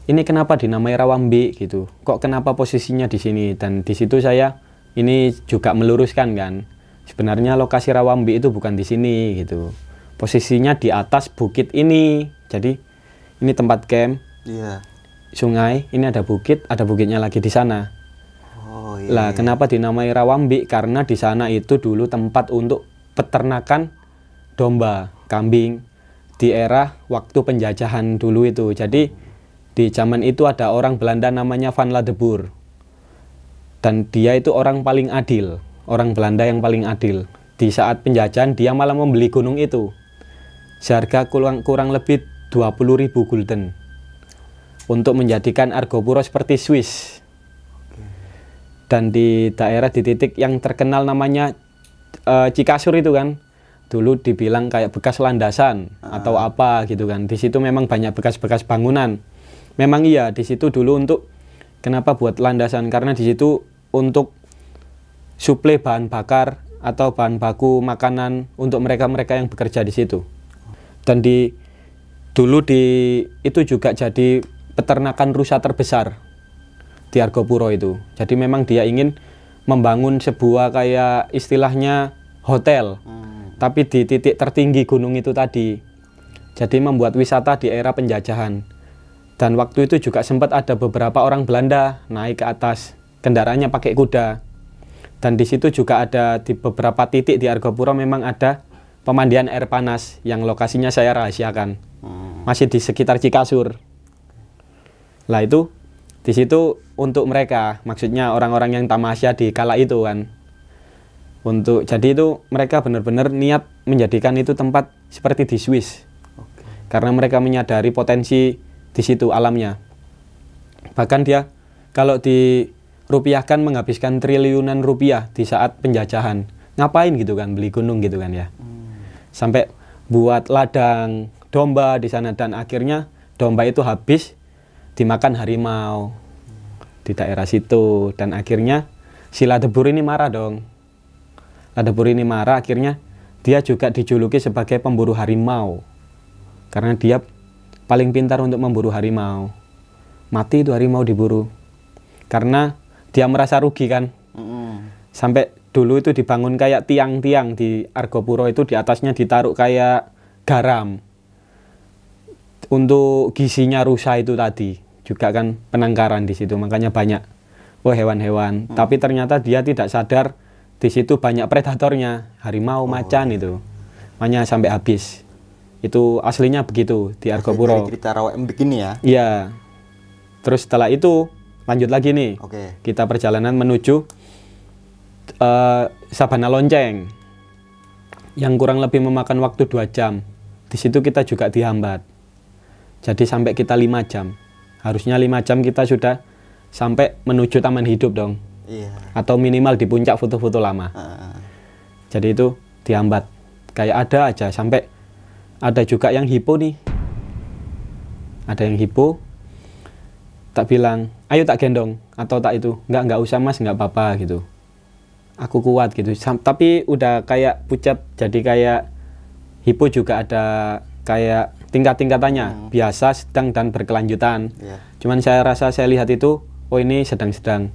ini kenapa dinamai Rawambi gitu kok kenapa posisinya di sini dan di situ saya ini juga meluruskan kan sebenarnya lokasi Rawambi itu bukan di sini gitu posisinya di atas bukit ini jadi ini tempat camp iya sungai ini ada bukit ada bukitnya lagi di sana oh, iya. lah iya. kenapa dinamai Rawambi karena di sana itu dulu tempat untuk peternakan domba kambing di era waktu penjajahan dulu itu jadi di zaman itu ada orang Belanda namanya Van Ladebur dan dia itu orang paling adil orang Belanda yang paling adil di saat penjajahan dia malah membeli gunung itu seharga kurang, kurang lebih 20.000 gulden untuk menjadikan Argopuro seperti Swiss. Dan di daerah di titik yang terkenal namanya uh, Cikasur itu kan dulu dibilang kayak bekas landasan uh. atau apa gitu kan. Di situ memang banyak bekas-bekas bangunan. Memang iya di situ dulu untuk kenapa buat landasan karena di situ untuk suplai bahan bakar atau bahan baku makanan untuk mereka-mereka yang bekerja di situ. Dan di dulu di itu juga jadi peternakan rusa terbesar di Argopuro itu. Jadi memang dia ingin membangun sebuah kayak istilahnya hotel, hmm. tapi di titik tertinggi gunung itu tadi. Jadi membuat wisata di era penjajahan. Dan waktu itu juga sempat ada beberapa orang Belanda naik ke atas kendaraannya pakai kuda. Dan di situ juga ada di beberapa titik di Argopuro memang ada pemandian air panas yang lokasinya saya rahasiakan masih di sekitar Cikasur. Lah itu di situ untuk mereka, maksudnya orang-orang yang tamasya di kala itu kan. Untuk jadi itu mereka benar-benar niat menjadikan itu tempat seperti di Swiss. Oke. Karena mereka menyadari potensi di situ alamnya. Bahkan dia kalau di dirupiahkan menghabiskan triliunan rupiah di saat penjajahan. Ngapain gitu kan beli gunung gitu kan ya. Hmm. Sampai buat ladang, domba di sana dan akhirnya domba itu habis dimakan harimau di daerah situ dan akhirnya si Ladebur ini marah dong. Ladebur ini marah akhirnya dia juga dijuluki sebagai pemburu harimau karena dia paling pintar untuk memburu harimau. Mati itu harimau diburu karena dia merasa rugi kan. Sampai dulu itu dibangun kayak tiang-tiang di Argopuro itu di atasnya ditaruh kayak garam untuk gisinya rusa itu tadi juga kan penangkaran di situ makanya banyak wah hewan-hewan hmm. tapi ternyata dia tidak sadar di situ banyak predatornya harimau oh. macan iya. itu makanya sampai habis itu aslinya begitu di Argo Puro cerita rawem begini ya iya terus setelah itu lanjut lagi nih okay. kita perjalanan menuju uh, Sabana Lonceng yang kurang lebih memakan waktu dua jam di situ kita juga dihambat jadi sampai kita lima jam. Harusnya lima jam kita sudah sampai menuju taman hidup dong. yeah. Atau minimal di puncak foto-foto lama. Uh. Jadi itu dihambat. Kayak ada aja sampai ada juga yang hipo nih. Ada yang hipo. Tak bilang, ayo tak gendong atau tak itu. Enggak, enggak usah mas, enggak apa-apa gitu aku kuat gitu Sam tapi udah kayak pucat jadi kayak hipo juga ada kayak tingkat-tingkatannya hmm. biasa, sedang dan berkelanjutan. Yeah. Cuman saya rasa saya lihat itu oh ini sedang-sedang.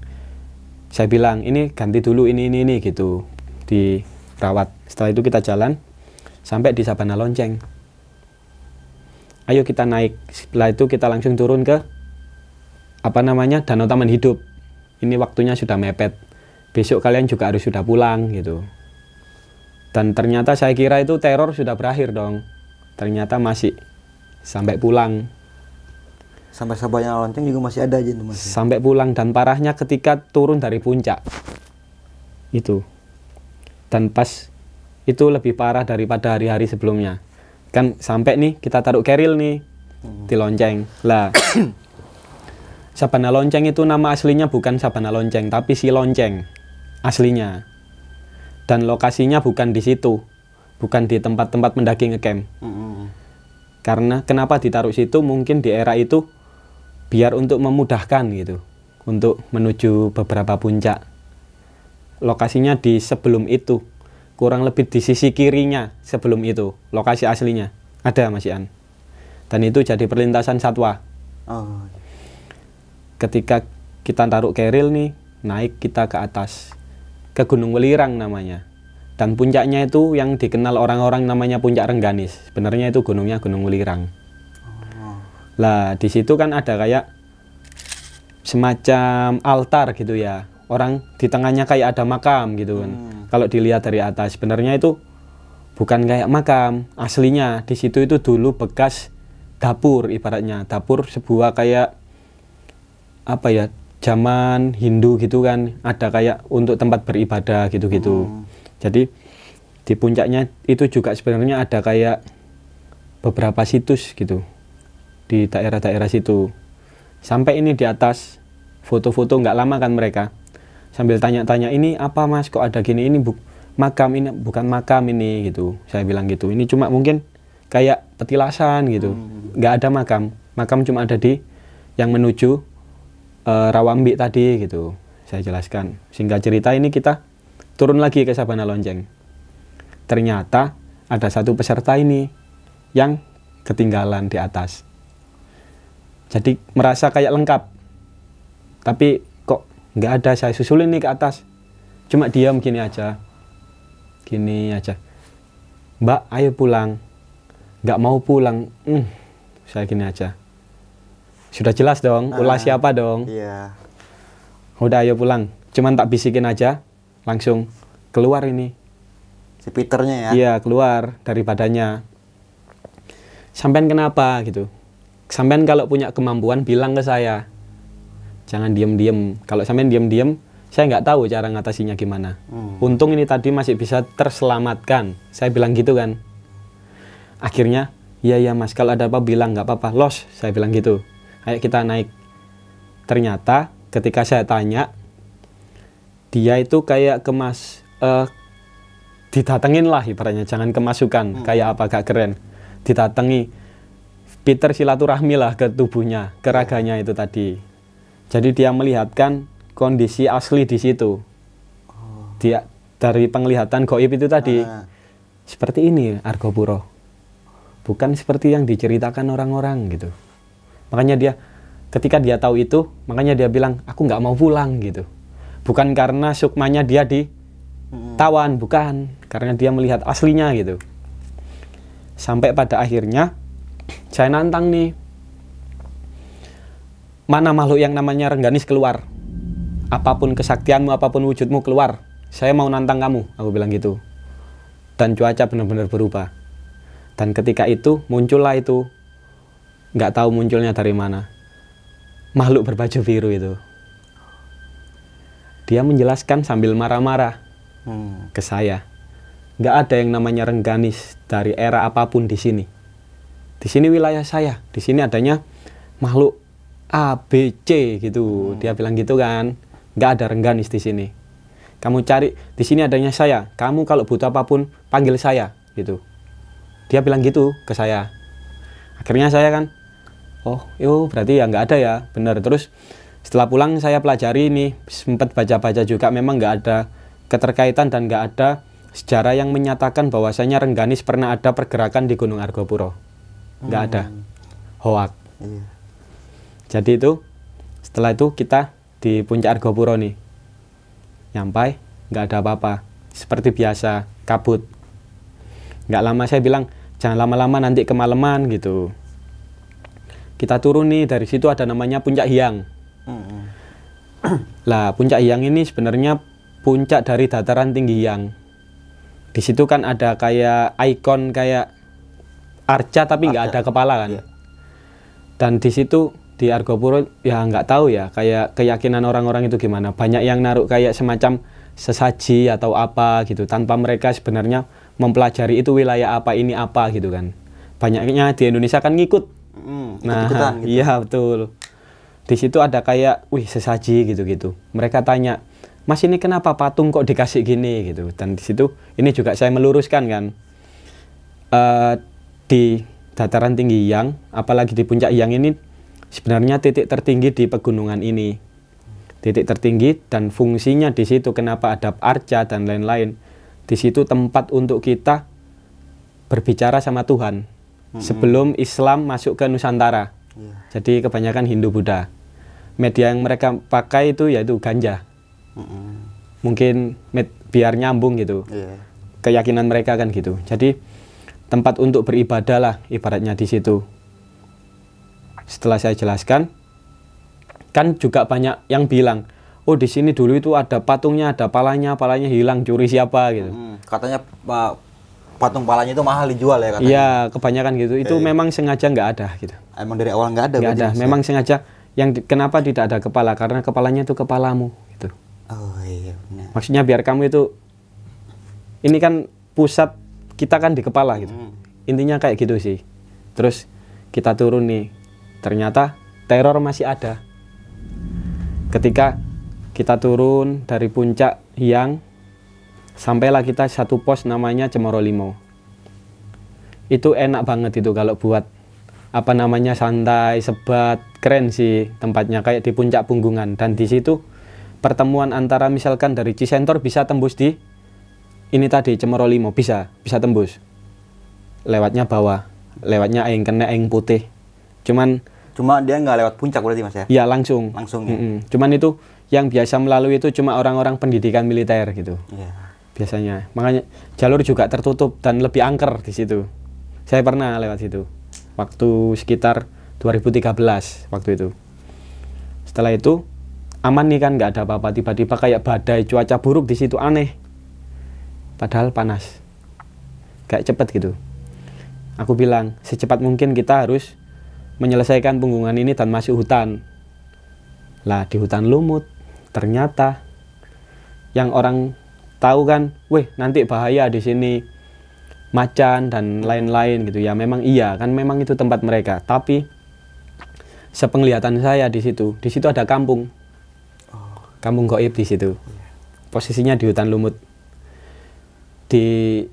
Saya bilang ini ganti dulu ini ini ini gitu dirawat. Setelah itu kita jalan sampai di Sabana Lonceng. Ayo kita naik. Setelah itu kita langsung turun ke apa namanya Danau Taman Hidup. Ini waktunya sudah mepet. Besok kalian juga harus sudah pulang gitu. Dan ternyata saya kira itu teror sudah berakhir dong ternyata masih sampai pulang sampai sabanya lonceng juga masih ada aja masih. sampai pulang dan parahnya ketika turun dari puncak itu dan pas itu lebih parah daripada hari-hari sebelumnya kan sampai nih kita taruh keril nih hmm. di lonceng lah Sabana Lonceng itu nama aslinya bukan Sabana Lonceng tapi si Lonceng aslinya dan lokasinya bukan di situ bukan di tempat-tempat mendaki ngecamp. Mm-hmm. Karena kenapa ditaruh situ mungkin di era itu biar untuk memudahkan gitu untuk menuju beberapa puncak. Lokasinya di sebelum itu, kurang lebih di sisi kirinya sebelum itu, lokasi aslinya ada Mas Ian. Dan itu jadi perlintasan satwa. Oh. Ketika kita taruh keril nih, naik kita ke atas ke Gunung Welirang namanya dan puncaknya itu yang dikenal orang-orang namanya puncak Rengganis sebenarnya itu gunungnya Gunung Welirang oh. lah di situ kan ada kayak semacam altar gitu ya orang di tengahnya kayak ada makam gitu kan hmm. kalau dilihat dari atas sebenarnya itu bukan kayak makam aslinya di situ itu dulu bekas dapur ibaratnya dapur sebuah kayak apa ya zaman Hindu gitu kan ada kayak untuk tempat beribadah gitu-gitu hmm jadi di puncaknya itu juga sebenarnya ada kayak beberapa situs gitu di daerah-daerah situ sampai ini di atas foto-foto nggak lama kan mereka sambil tanya-tanya ini apa mas kok ada gini ini bu makam ini bukan makam ini gitu saya bilang gitu ini cuma mungkin kayak petilasan gitu hmm. nggak ada makam makam cuma ada di yang menuju uh, eh, Rawambi tadi gitu saya jelaskan singkat cerita ini kita turun lagi ke Sabana Lonceng. Ternyata ada satu peserta ini yang ketinggalan di atas. Jadi merasa kayak lengkap. Tapi kok nggak ada saya susulin nih ke atas. Cuma diam gini aja. Gini aja. Mbak, ayo pulang. Nggak mau pulang. Hmm, saya gini aja. Sudah jelas dong, ulah ah, siapa dong? Iya. Udah ayo pulang. Cuman tak bisikin aja, langsung keluar ini si Peternya ya iya keluar dari badannya sampean kenapa gitu sampean kalau punya kemampuan bilang ke saya jangan diem-diem kalau sampean diem-diem saya nggak tahu cara ngatasinya gimana hmm. untung ini tadi masih bisa terselamatkan saya bilang gitu kan akhirnya iya ya mas kalau ada apa bilang nggak apa-apa los saya bilang gitu ayo kita naik ternyata ketika saya tanya dia itu kayak kemas uh, didatengin lah ibaratnya jangan kemasukan hmm. kayak apa gak keren Ditatangi Peter silaturahmi lah ke tubuhnya keraganya itu tadi jadi dia melihatkan kondisi asli di situ oh. dia dari penglihatan goib itu tadi hmm. seperti ini Argo Puro bukan seperti yang diceritakan orang-orang gitu makanya dia ketika dia tahu itu makanya dia bilang aku nggak mau pulang gitu bukan karena sukmanya dia di tawan bukan karena dia melihat aslinya gitu sampai pada akhirnya saya nantang nih mana makhluk yang namanya Rengganis keluar apapun kesaktianmu apapun wujudmu keluar saya mau nantang kamu aku bilang gitu dan cuaca benar-benar berubah dan ketika itu muncullah itu nggak tahu munculnya dari mana makhluk berbaju biru itu dia menjelaskan sambil marah-marah hmm. ke saya. Nggak ada yang namanya rengganis dari era apapun di sini. Di sini wilayah saya. Di sini adanya makhluk A, B, C gitu. Hmm. Dia bilang gitu kan. Nggak ada rengganis di sini. Kamu cari di sini adanya saya. Kamu kalau butuh apapun panggil saya gitu. Dia bilang gitu ke saya. Akhirnya saya kan, oh, yo berarti ya nggak ada ya, benar Terus setelah pulang saya pelajari ini sempat baca-baca juga memang nggak ada keterkaitan dan nggak ada sejarah yang menyatakan bahwasanya Rengganis pernah ada pergerakan di Gunung Argopuro nggak hmm. ada hoak iya. jadi itu setelah itu kita di puncak Argopuro nih nyampai nggak ada apa-apa seperti biasa kabut nggak lama saya bilang jangan lama-lama nanti kemalaman gitu kita turun nih dari situ ada namanya puncak hiang lah puncak yang ini sebenarnya puncak dari dataran tinggi yang Di situ kan ada kayak ikon kayak arca tapi nggak ada kepala kan. Yeah. Dan di situ di Argopuro ya nggak tahu ya kayak keyakinan orang-orang itu gimana. Banyak yang naruh kayak semacam sesaji atau apa gitu tanpa mereka sebenarnya mempelajari itu wilayah apa ini apa gitu kan. Banyaknya di Indonesia kan ngikut. Mm, ikut nah, gitu. iya betul di situ ada kayak wih sesaji gitu-gitu mereka tanya mas ini kenapa patung kok dikasih gini gitu dan di situ ini juga saya meluruskan kan uh, di dataran tinggi yang apalagi di puncak yang ini sebenarnya titik tertinggi di pegunungan ini titik tertinggi dan fungsinya di situ kenapa ada arca dan lain-lain di situ tempat untuk kita berbicara sama Tuhan sebelum Islam masuk ke Nusantara iya. jadi kebanyakan Hindu Buddha media yang mereka pakai itu yaitu ganja mm-hmm. mungkin med, biar nyambung gitu yeah. keyakinan mereka kan gitu jadi tempat untuk beribadah lah ibaratnya di situ setelah saya jelaskan kan juga banyak yang bilang oh di sini dulu itu ada patungnya ada palanya palanya hilang curi siapa gitu mm, katanya pak patung palanya itu mahal dijual ya Iya, kebanyakan gitu. Itu e. memang sengaja nggak ada gitu. Emang dari awal nggak ada. Nggak ada. Memang sengaja yang di, kenapa tidak ada kepala karena kepalanya itu kepalamu gitu oh iya maksudnya biar kamu itu ini kan pusat kita kan di kepala gitu hmm. intinya kayak gitu sih terus kita turun nih ternyata teror masih ada ketika kita turun dari puncak yang sampailah kita satu pos namanya Cemoro Limo itu enak banget itu kalau buat apa namanya santai sebat keren sih tempatnya kayak di puncak punggungan dan di situ pertemuan antara misalkan dari Cisentor bisa tembus di ini tadi Limo bisa bisa tembus lewatnya bawah lewatnya aing kena aing putih cuman cuma dia nggak lewat puncak berarti mas ya ya langsung langsung ya? Mm -mm. cuman itu yang biasa melalui itu cuma orang-orang pendidikan militer gitu yeah. biasanya makanya jalur juga tertutup dan lebih angker di situ saya pernah lewat situ waktu sekitar 2013 waktu itu setelah itu aman nih kan nggak ada apa-apa tiba-tiba kayak badai cuaca buruk di situ aneh padahal panas kayak cepet gitu aku bilang secepat mungkin kita harus menyelesaikan punggungan ini dan masuk hutan lah di hutan lumut ternyata yang orang tahu kan weh nanti bahaya di sini macan dan lain-lain gitu ya memang iya kan memang itu tempat mereka tapi sepenglihatan saya di situ di situ ada kampung oh. kampung goib di situ iya. posisinya di hutan lumut di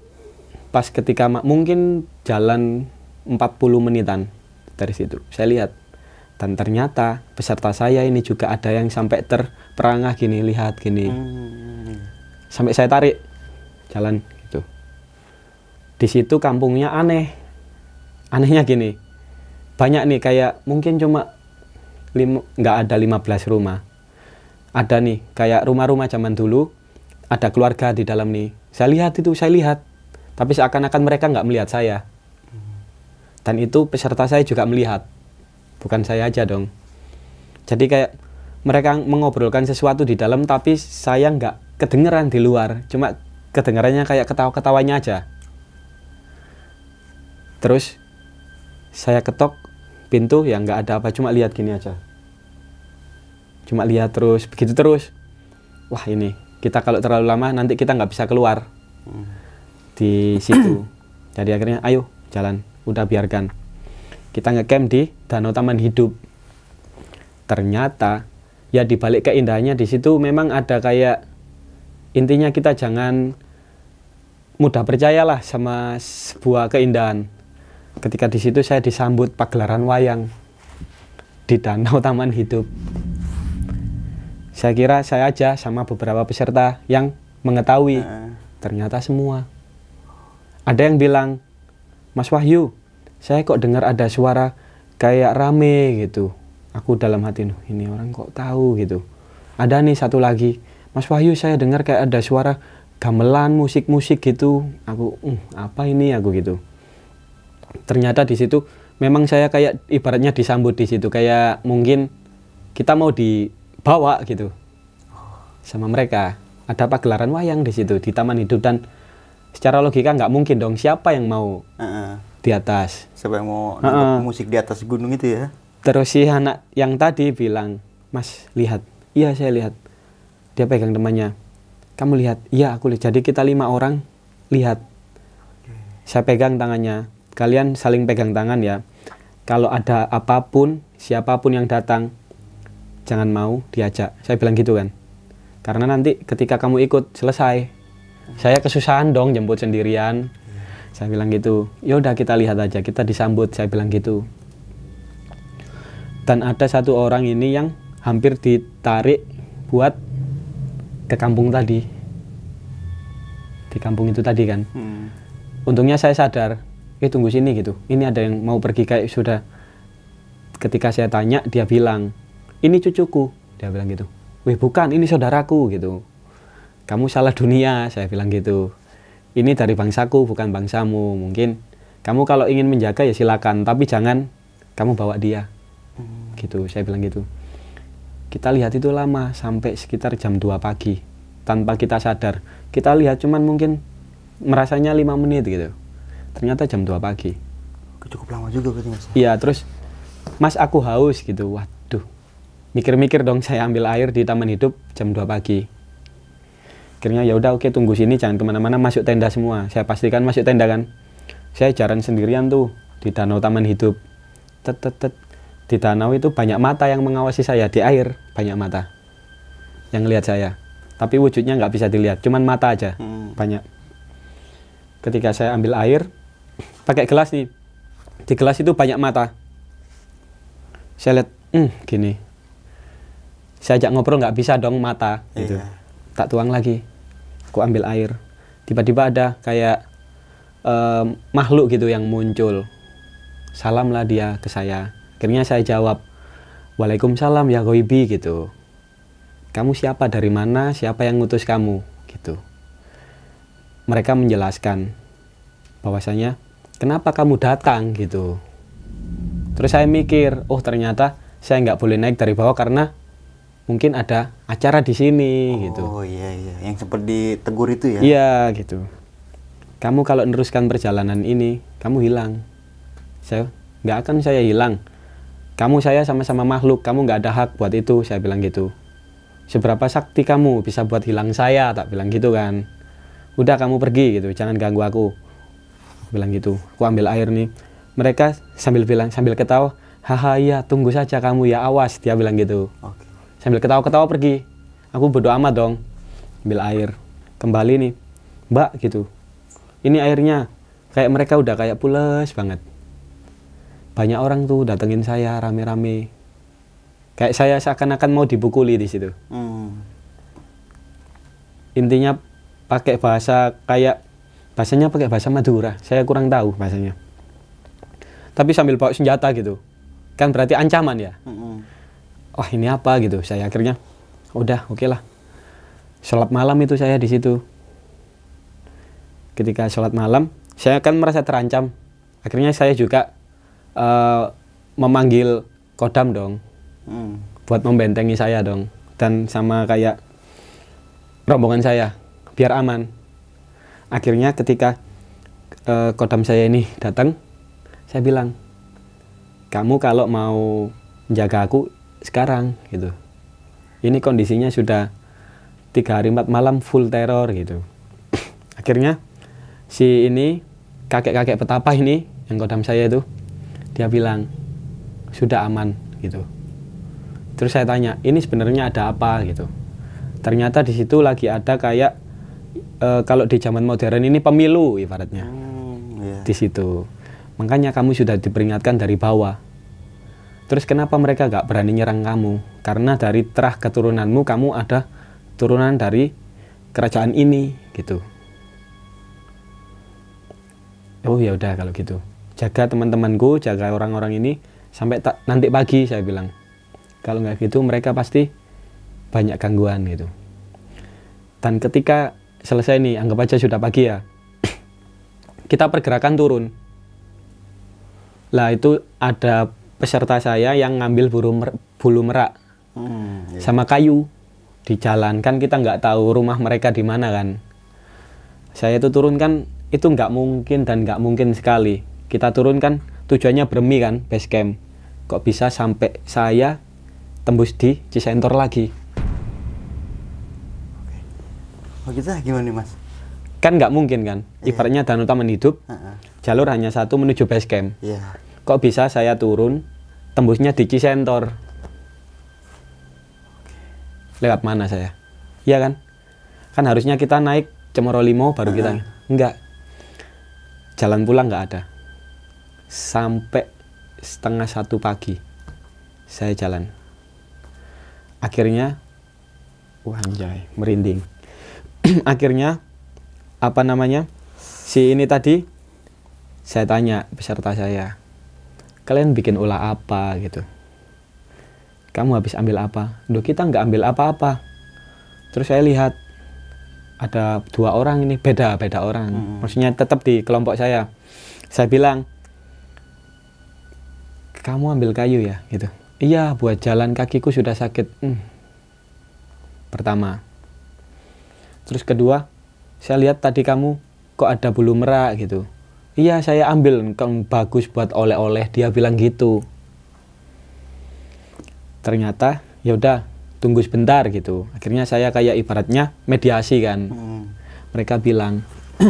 pas ketika mungkin jalan 40 menitan dari situ saya lihat dan ternyata peserta saya ini juga ada yang sampai terperangah gini lihat gini hmm, sampai saya tarik jalan gitu di situ kampungnya aneh anehnya gini banyak nih kayak mungkin cuma nggak ada 15 rumah ada nih kayak rumah-rumah zaman dulu ada keluarga di dalam nih saya lihat itu saya lihat tapi seakan-akan mereka nggak melihat saya dan itu peserta saya juga melihat bukan saya aja dong jadi kayak mereka mengobrolkan sesuatu di dalam tapi saya nggak kedengeran di luar cuma kedengarannya kayak ketawa-ketawanya aja terus saya ketok pintu yang nggak ada apa cuma lihat gini aja cuma lihat terus begitu terus wah ini kita kalau terlalu lama nanti kita nggak bisa keluar di situ jadi akhirnya ayo jalan udah biarkan kita ngecamp di danau taman hidup ternyata ya dibalik keindahannya di situ memang ada kayak intinya kita jangan mudah percayalah sama sebuah keindahan ketika di situ saya disambut pagelaran wayang di Danau Taman Hidup. Saya kira saya aja sama beberapa peserta yang mengetahui, nah. ternyata semua. Ada yang bilang, Mas Wahyu, saya kok dengar ada suara kayak rame gitu. Aku dalam hati, ini orang kok tahu gitu. Ada nih satu lagi, Mas Wahyu saya dengar kayak ada suara gamelan musik-musik gitu. Aku, uh, apa ini aku gitu ternyata di situ memang saya kayak ibaratnya disambut di situ kayak mungkin kita mau dibawa gitu sama mereka ada pagelaran wayang di situ di taman hidup dan secara logika nggak mungkin dong siapa yang mau uh -uh. di atas siapa yang mau uh -uh. musik di atas gunung itu ya terus si anak yang tadi bilang mas lihat iya saya lihat dia pegang temannya kamu lihat iya aku lihat jadi kita lima orang lihat saya pegang tangannya kalian saling pegang tangan ya. Kalau ada apapun, siapapun yang datang, jangan mau diajak. Saya bilang gitu kan. Karena nanti ketika kamu ikut selesai, saya kesusahan dong jemput sendirian. Saya bilang gitu. Ya udah kita lihat aja, kita disambut. Saya bilang gitu. Dan ada satu orang ini yang hampir ditarik buat ke kampung tadi. Di kampung itu tadi kan. Hmm. Untungnya saya sadar eh tunggu sini gitu ini ada yang mau pergi kayak sudah ketika saya tanya dia bilang ini cucuku dia bilang gitu wih bukan ini saudaraku gitu kamu salah dunia saya bilang gitu ini dari bangsaku bukan bangsamu mungkin kamu kalau ingin menjaga ya silakan tapi jangan kamu bawa dia hmm. gitu saya bilang gitu kita lihat itu lama sampai sekitar jam 2 pagi tanpa kita sadar kita lihat cuman mungkin merasanya lima menit gitu ternyata jam 2 pagi cukup lama juga berarti mas iya terus mas aku haus gitu waduh mikir-mikir dong saya ambil air di taman hidup jam 2 pagi akhirnya ya udah oke tunggu sini jangan kemana-mana masuk tenda semua saya pastikan masuk tenda kan saya jalan sendirian tuh di danau taman hidup tet, tet, tet. di danau itu banyak mata yang mengawasi saya di air banyak mata yang lihat saya tapi wujudnya nggak bisa dilihat cuman mata aja hmm. banyak ketika saya ambil air pakai gelas nih di gelas itu banyak mata saya lihat hmm, gini saya ajak ngobrol nggak bisa dong mata gitu iya. tak tuang lagi aku ambil air tiba-tiba ada kayak uh, makhluk gitu yang muncul salamlah dia ke saya akhirnya saya jawab waalaikumsalam ya goibi gitu kamu siapa dari mana siapa yang ngutus kamu gitu mereka menjelaskan bahwasanya kenapa kamu datang gitu terus saya mikir oh ternyata saya nggak boleh naik dari bawah karena mungkin ada acara di sini oh, gitu oh iya iya yang seperti tegur itu ya iya gitu kamu kalau meneruskan perjalanan ini kamu hilang saya nggak akan saya hilang kamu saya sama-sama makhluk kamu nggak ada hak buat itu saya bilang gitu seberapa sakti kamu bisa buat hilang saya tak bilang gitu kan udah kamu pergi gitu jangan ganggu aku bilang gitu aku ambil air nih mereka sambil bilang sambil ketawa haha iya tunggu saja kamu ya awas dia bilang gitu okay. sambil ketawa-ketawa pergi aku berdoa amat dong ambil air kembali nih mbak gitu ini airnya kayak mereka udah kayak pules banget banyak orang tuh datengin saya rame-rame kayak saya seakan-akan mau dibukuli di situ hmm. intinya pakai bahasa kayak bahasanya pakai bahasa Madura saya kurang tahu bahasanya tapi sambil bawa senjata gitu kan berarti ancaman ya mm -hmm. oh ini apa gitu saya akhirnya udah oke okay lah sholat malam itu saya di situ ketika sholat malam saya kan merasa terancam akhirnya saya juga uh, memanggil kodam dong mm. buat membentengi saya dong dan sama kayak rombongan saya biar aman akhirnya ketika uh, kodam saya ini datang saya bilang kamu kalau mau jaga aku sekarang gitu ini kondisinya sudah tiga hari empat malam full teror gitu akhirnya si ini kakek-kakek petapa ini yang kodam saya itu dia bilang sudah aman gitu terus saya tanya ini sebenarnya ada apa gitu ternyata di situ lagi ada kayak uh, kalau di zaman modern ini pemilu ibaratnya hmm, yeah. di situ makanya kamu sudah diperingatkan dari bawah terus kenapa mereka gak berani nyerang kamu karena dari terah keturunanmu kamu ada turunan dari kerajaan ini gitu oh ya udah kalau gitu jaga teman-temanku jaga orang-orang ini sampai tak nanti pagi saya bilang kalau nggak gitu mereka pasti banyak gangguan gitu dan ketika selesai nih, anggap aja sudah pagi ya. Kita pergerakan turun. Lah itu ada peserta saya yang ngambil bulu, mer bulu merak hmm, iya. sama kayu di jalan kan kita nggak tahu rumah mereka di mana kan. Saya itu turun kan itu nggak mungkin dan nggak mungkin sekali. Kita turun kan tujuannya Bermi kan base camp. Kok bisa sampai saya tembus di Cisentor lagi? begitu oh, gimana mas kan nggak mungkin kan iya. ibaratnya yeah. dan utama hidup uh-uh. jalur hanya satu menuju base camp yeah. kok bisa saya turun tembusnya di Cisentor lewat mana saya iya kan kan harusnya kita naik Cemoro Limo baru uh huh kita enggak jalan pulang nggak ada sampai setengah satu pagi saya jalan akhirnya wanjai merinding akhirnya apa namanya si ini tadi saya tanya peserta saya kalian bikin ulah apa gitu kamu habis ambil apa Duh kita nggak ambil apa-apa terus saya lihat ada dua orang ini beda beda orang hmm. maksudnya tetap di kelompok saya saya bilang kamu ambil kayu ya gitu iya buat jalan kakiku sudah sakit hmm. pertama Terus kedua, saya lihat tadi kamu kok ada bulu merak gitu. Iya, saya ambil, kamu bagus buat oleh-oleh. Dia bilang gitu. Ternyata, ya udah, tunggu sebentar gitu. Akhirnya saya kayak ibaratnya mediasi kan. Hmm. Mereka bilang,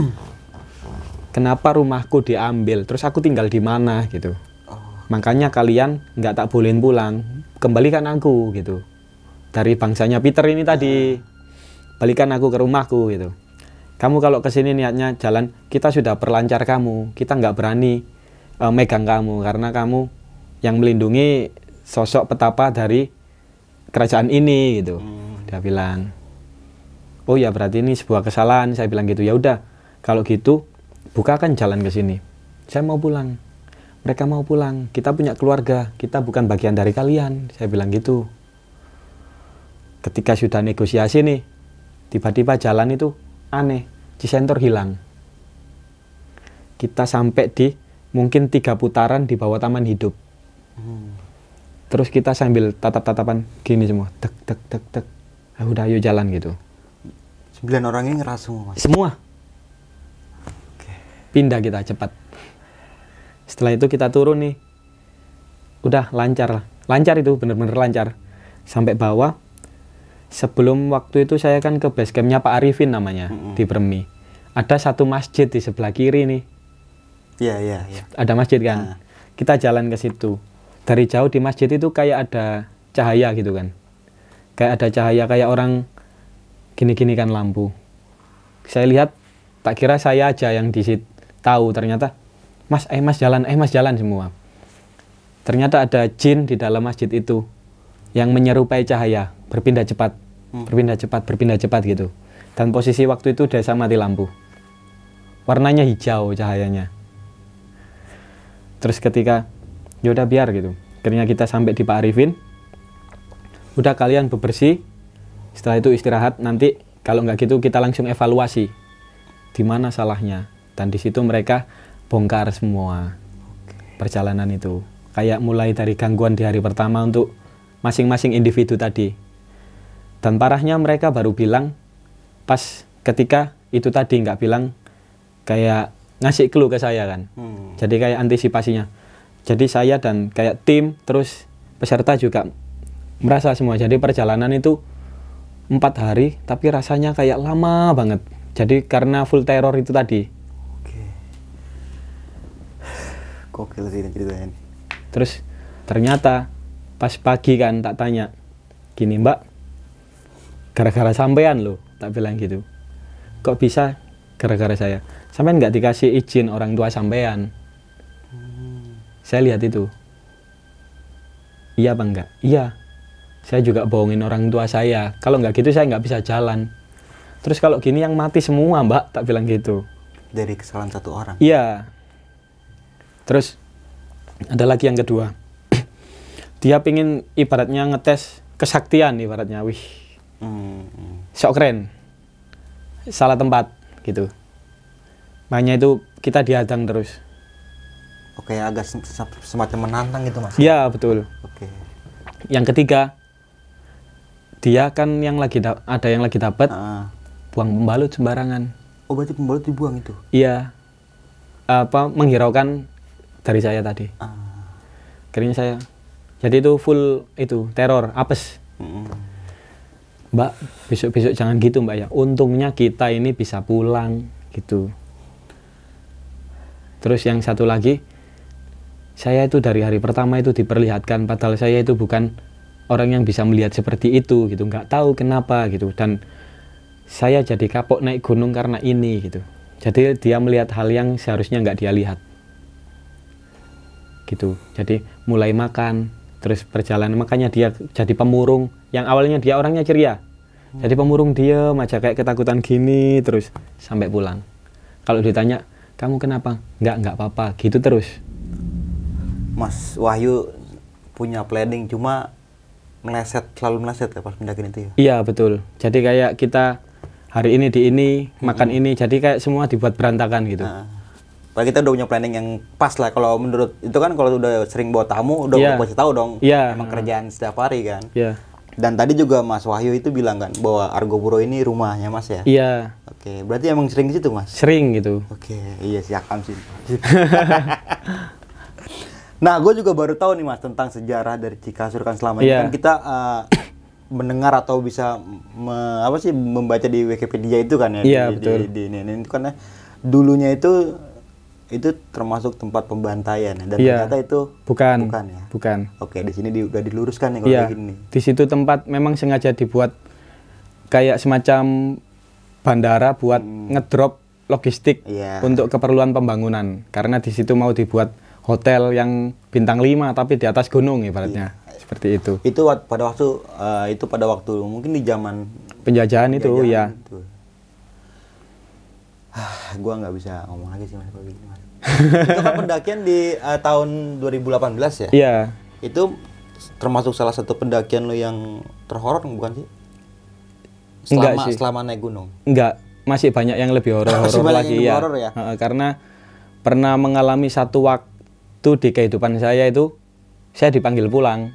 kenapa rumahku diambil? Terus aku tinggal di mana gitu. Oh. Makanya kalian nggak tak bolehin pulang. Kembalikan aku gitu. Dari bangsanya Peter ini tadi. Hmm balikan aku ke rumahku gitu kamu kalau kesini niatnya jalan kita sudah perlancar kamu kita nggak berani uh, megang kamu karena kamu yang melindungi sosok petapa dari kerajaan ini gitu hmm. dia bilang oh ya berarti ini sebuah kesalahan saya bilang gitu ya udah kalau gitu bukakan jalan ke sini saya mau pulang mereka mau pulang kita punya keluarga kita bukan bagian dari kalian saya bilang gitu ketika sudah negosiasi nih tiba-tiba jalan itu aneh disensor hilang kita sampai di mungkin tiga putaran di bawah taman hidup hmm. terus kita sambil tatap-tatapan gini semua tek tek tek tek ah, udah ayo jalan gitu sembilan orang ini ngeras semua mas. semua pindah kita cepat setelah itu kita turun nih udah lancar lah lancar itu bener-bener lancar sampai bawah sebelum waktu itu saya kan ke base campnya Pak Arifin namanya mm -hmm. di Permi ada satu masjid di sebelah kiri nih iya yeah, iya yeah, yeah. ada masjid kan nah. kita jalan ke situ dari jauh di masjid itu kayak ada cahaya gitu kan kayak ada cahaya kayak orang gini-gini kan lampu saya lihat tak kira saya aja yang di situ tahu ternyata mas eh mas jalan eh mas jalan semua ternyata ada jin di dalam masjid itu yang menyerupai cahaya, berpindah cepat, hmm. berpindah cepat, berpindah cepat gitu. Dan posisi waktu itu desa mati lampu. Warnanya hijau cahayanya. Terus ketika yaudah biar gitu. Akhirnya kita sampai di Pak Arifin. Udah kalian bebersih. Setelah itu istirahat nanti kalau nggak gitu kita langsung evaluasi di mana salahnya dan di situ mereka bongkar semua perjalanan itu kayak mulai dari gangguan di hari pertama untuk masing-masing individu tadi. Dan parahnya mereka baru bilang pas ketika itu tadi nggak bilang kayak ngasih clue ke saya kan. Hmm. Jadi kayak antisipasinya. Jadi saya dan kayak tim terus peserta juga merasa semua. Jadi perjalanan itu empat hari tapi rasanya kayak lama banget. Jadi karena full teror itu tadi. Oke. Kokil sih ceritanya. Terus ternyata pas pagi kan tak tanya gini mbak gara-gara sampean loh tak bilang gitu kok bisa gara-gara saya sampean nggak dikasih izin orang tua sampean hmm. saya lihat itu iya bang enggak iya saya juga bohongin orang tua saya kalau nggak gitu saya nggak bisa jalan terus kalau gini yang mati semua mbak tak bilang gitu dari kesalahan satu orang iya terus ada lagi yang kedua dia pingin ibaratnya ngetes kesaktian ibaratnya wih hmm. sok keren salah tempat gitu makanya itu kita dihadang terus oke agak sem semacam menantang gitu mas iya betul oke yang ketiga dia kan yang lagi ada yang lagi dapat ah. buang pembalut sembarangan oh berarti pembalut dibuang itu iya apa menghiraukan dari saya tadi ah. akhirnya saya jadi itu full itu teror apes hmm. mbak besok besok jangan gitu mbak ya untungnya kita ini bisa pulang gitu terus yang satu lagi saya itu dari hari pertama itu diperlihatkan padahal saya itu bukan orang yang bisa melihat seperti itu gitu nggak tahu kenapa gitu dan saya jadi kapok naik gunung karena ini gitu jadi dia melihat hal yang seharusnya nggak dia lihat gitu jadi mulai makan terus berjalan makanya dia jadi pemurung yang awalnya dia orangnya ceria hmm. jadi pemurung dia aja kayak ketakutan gini terus sampai pulang kalau ditanya kamu kenapa nggak nggak apa-apa gitu terus Mas Wahyu punya planning cuma meleset selalu meleset ya pas pindahin itu ya iya betul jadi kayak kita hari ini di ini hmm. makan ini jadi kayak semua dibuat berantakan gitu nah. Apalagi kita udah punya planning yang pas lah kalau menurut itu kan kalau udah sering bawa tamu udah yeah. pasti tahu dong yeah. emang kerjaan setiap hari kan. Iya. Yeah. Dan tadi juga Mas Wahyu itu bilang kan bahwa Argo Argopuro ini rumahnya Mas ya. Iya. Yeah. Oke, okay. berarti emang sering situ Mas? Sering gitu. Oke, okay. iya siakam sih. nah, gue juga baru tahu nih Mas tentang sejarah dari Cikasur kan selama yeah. ini kan kita uh, mendengar atau bisa me, apa sih membaca di Wikipedia itu kan ya. Iya yeah, di, betul. Di, di, ini, ini itu karena dulunya itu itu termasuk tempat pembantaian ya? dan yeah. ternyata itu bukan bukan ya bukan oke di sini di, diluruskan ya kalau yeah. begini di situ tempat memang sengaja dibuat kayak semacam bandara buat hmm. ngedrop logistik yeah. untuk keperluan pembangunan karena di situ mau dibuat hotel yang bintang 5 tapi di atas gunung ibaratnya yeah. seperti itu itu pada waktu uh, itu pada waktu mungkin di zaman penjajahan, iya. penjajahan itu ya itu ah, gue nggak bisa ngomong lagi sih mas kalau gitu mas itu kan pendakian di uh, tahun 2018 ya iya yeah. itu termasuk salah satu pendakian lo yang terhoror bukan sih selama Enggak sih. selama naik gunung Enggak, masih banyak yang lebih horor-horor lagi iya. ya, horror ya? Uh, karena pernah mengalami satu waktu di kehidupan saya itu saya dipanggil pulang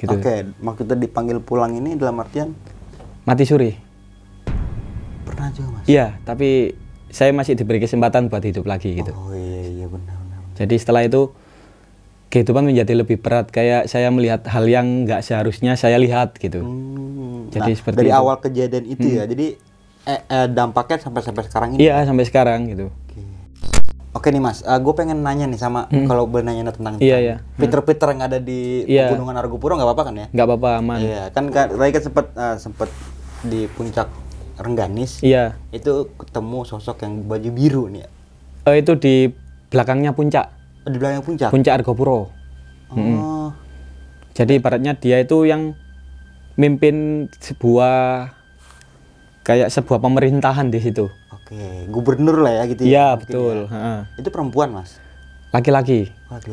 gitu. oke maksudnya dipanggil pulang ini dalam artian mati suri pernah juga mas iya tapi saya masih diberi kesempatan buat hidup lagi gitu oh iya iya, iya benar benar jadi setelah itu kehidupan menjadi lebih berat kayak saya melihat hal yang nggak seharusnya saya lihat gitu hmm. jadi nah, seperti dari itu. awal kejadian itu ya, hmm. ya jadi eh, eh, dampaknya sampai sampai sekarang ini iya sampai sekarang gitu Oke nih mas, uh, eh, gue pengen nanya nih sama hmm. kalau bernanya nanya tentang iya, iya. Peter hmm. Peter yang ada di gunungan iya. pegunungan Argopuro nggak apa-apa kan ya? Nggak apa-apa aman. Iya kan, kan Rai kan sempat uh, eh, sempat di puncak Rengganis. Iya. Itu ketemu sosok yang baju biru nih. Uh, itu di belakangnya puncak. Oh, di belakangnya puncak. Puncak Argopuro. Oh. Hmm. Jadi ibaratnya dia itu yang mimpin sebuah kayak sebuah pemerintahan di situ. Oke, gubernur lah ya gitu ya. Iya, betul. Ya. Itu perempuan, Mas. Laki-laki.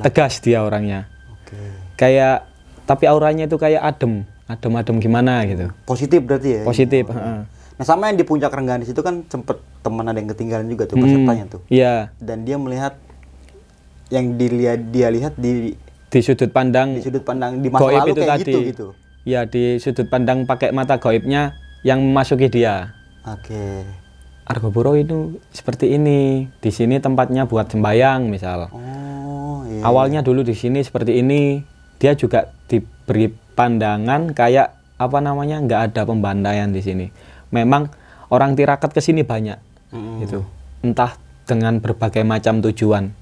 Tegas dia orangnya. Oke. Kayak tapi auranya itu kayak adem, adem-adem gimana gitu. Positif berarti ya. Positif, oh. Nah sama yang di puncak Rengganis itu kan sempet teman ada yang ketinggalan juga tuh pesertanya hmm, tuh. Iya. Dan dia melihat yang dilihat dia lihat di di sudut pandang di sudut pandang di masa lalu itu kayak tadi. gitu gitu. Ya di sudut pandang pakai mata goibnya yang memasuki dia. Oke. Okay. Buro itu seperti ini. Di sini tempatnya buat sembayang misal. Oh, iya. Awalnya dulu di sini seperti ini. Dia juga diberi pandangan kayak apa namanya nggak ada pembantaian di sini memang orang tirakat ke sini banyak hmm. gitu. Entah dengan berbagai macam tujuan.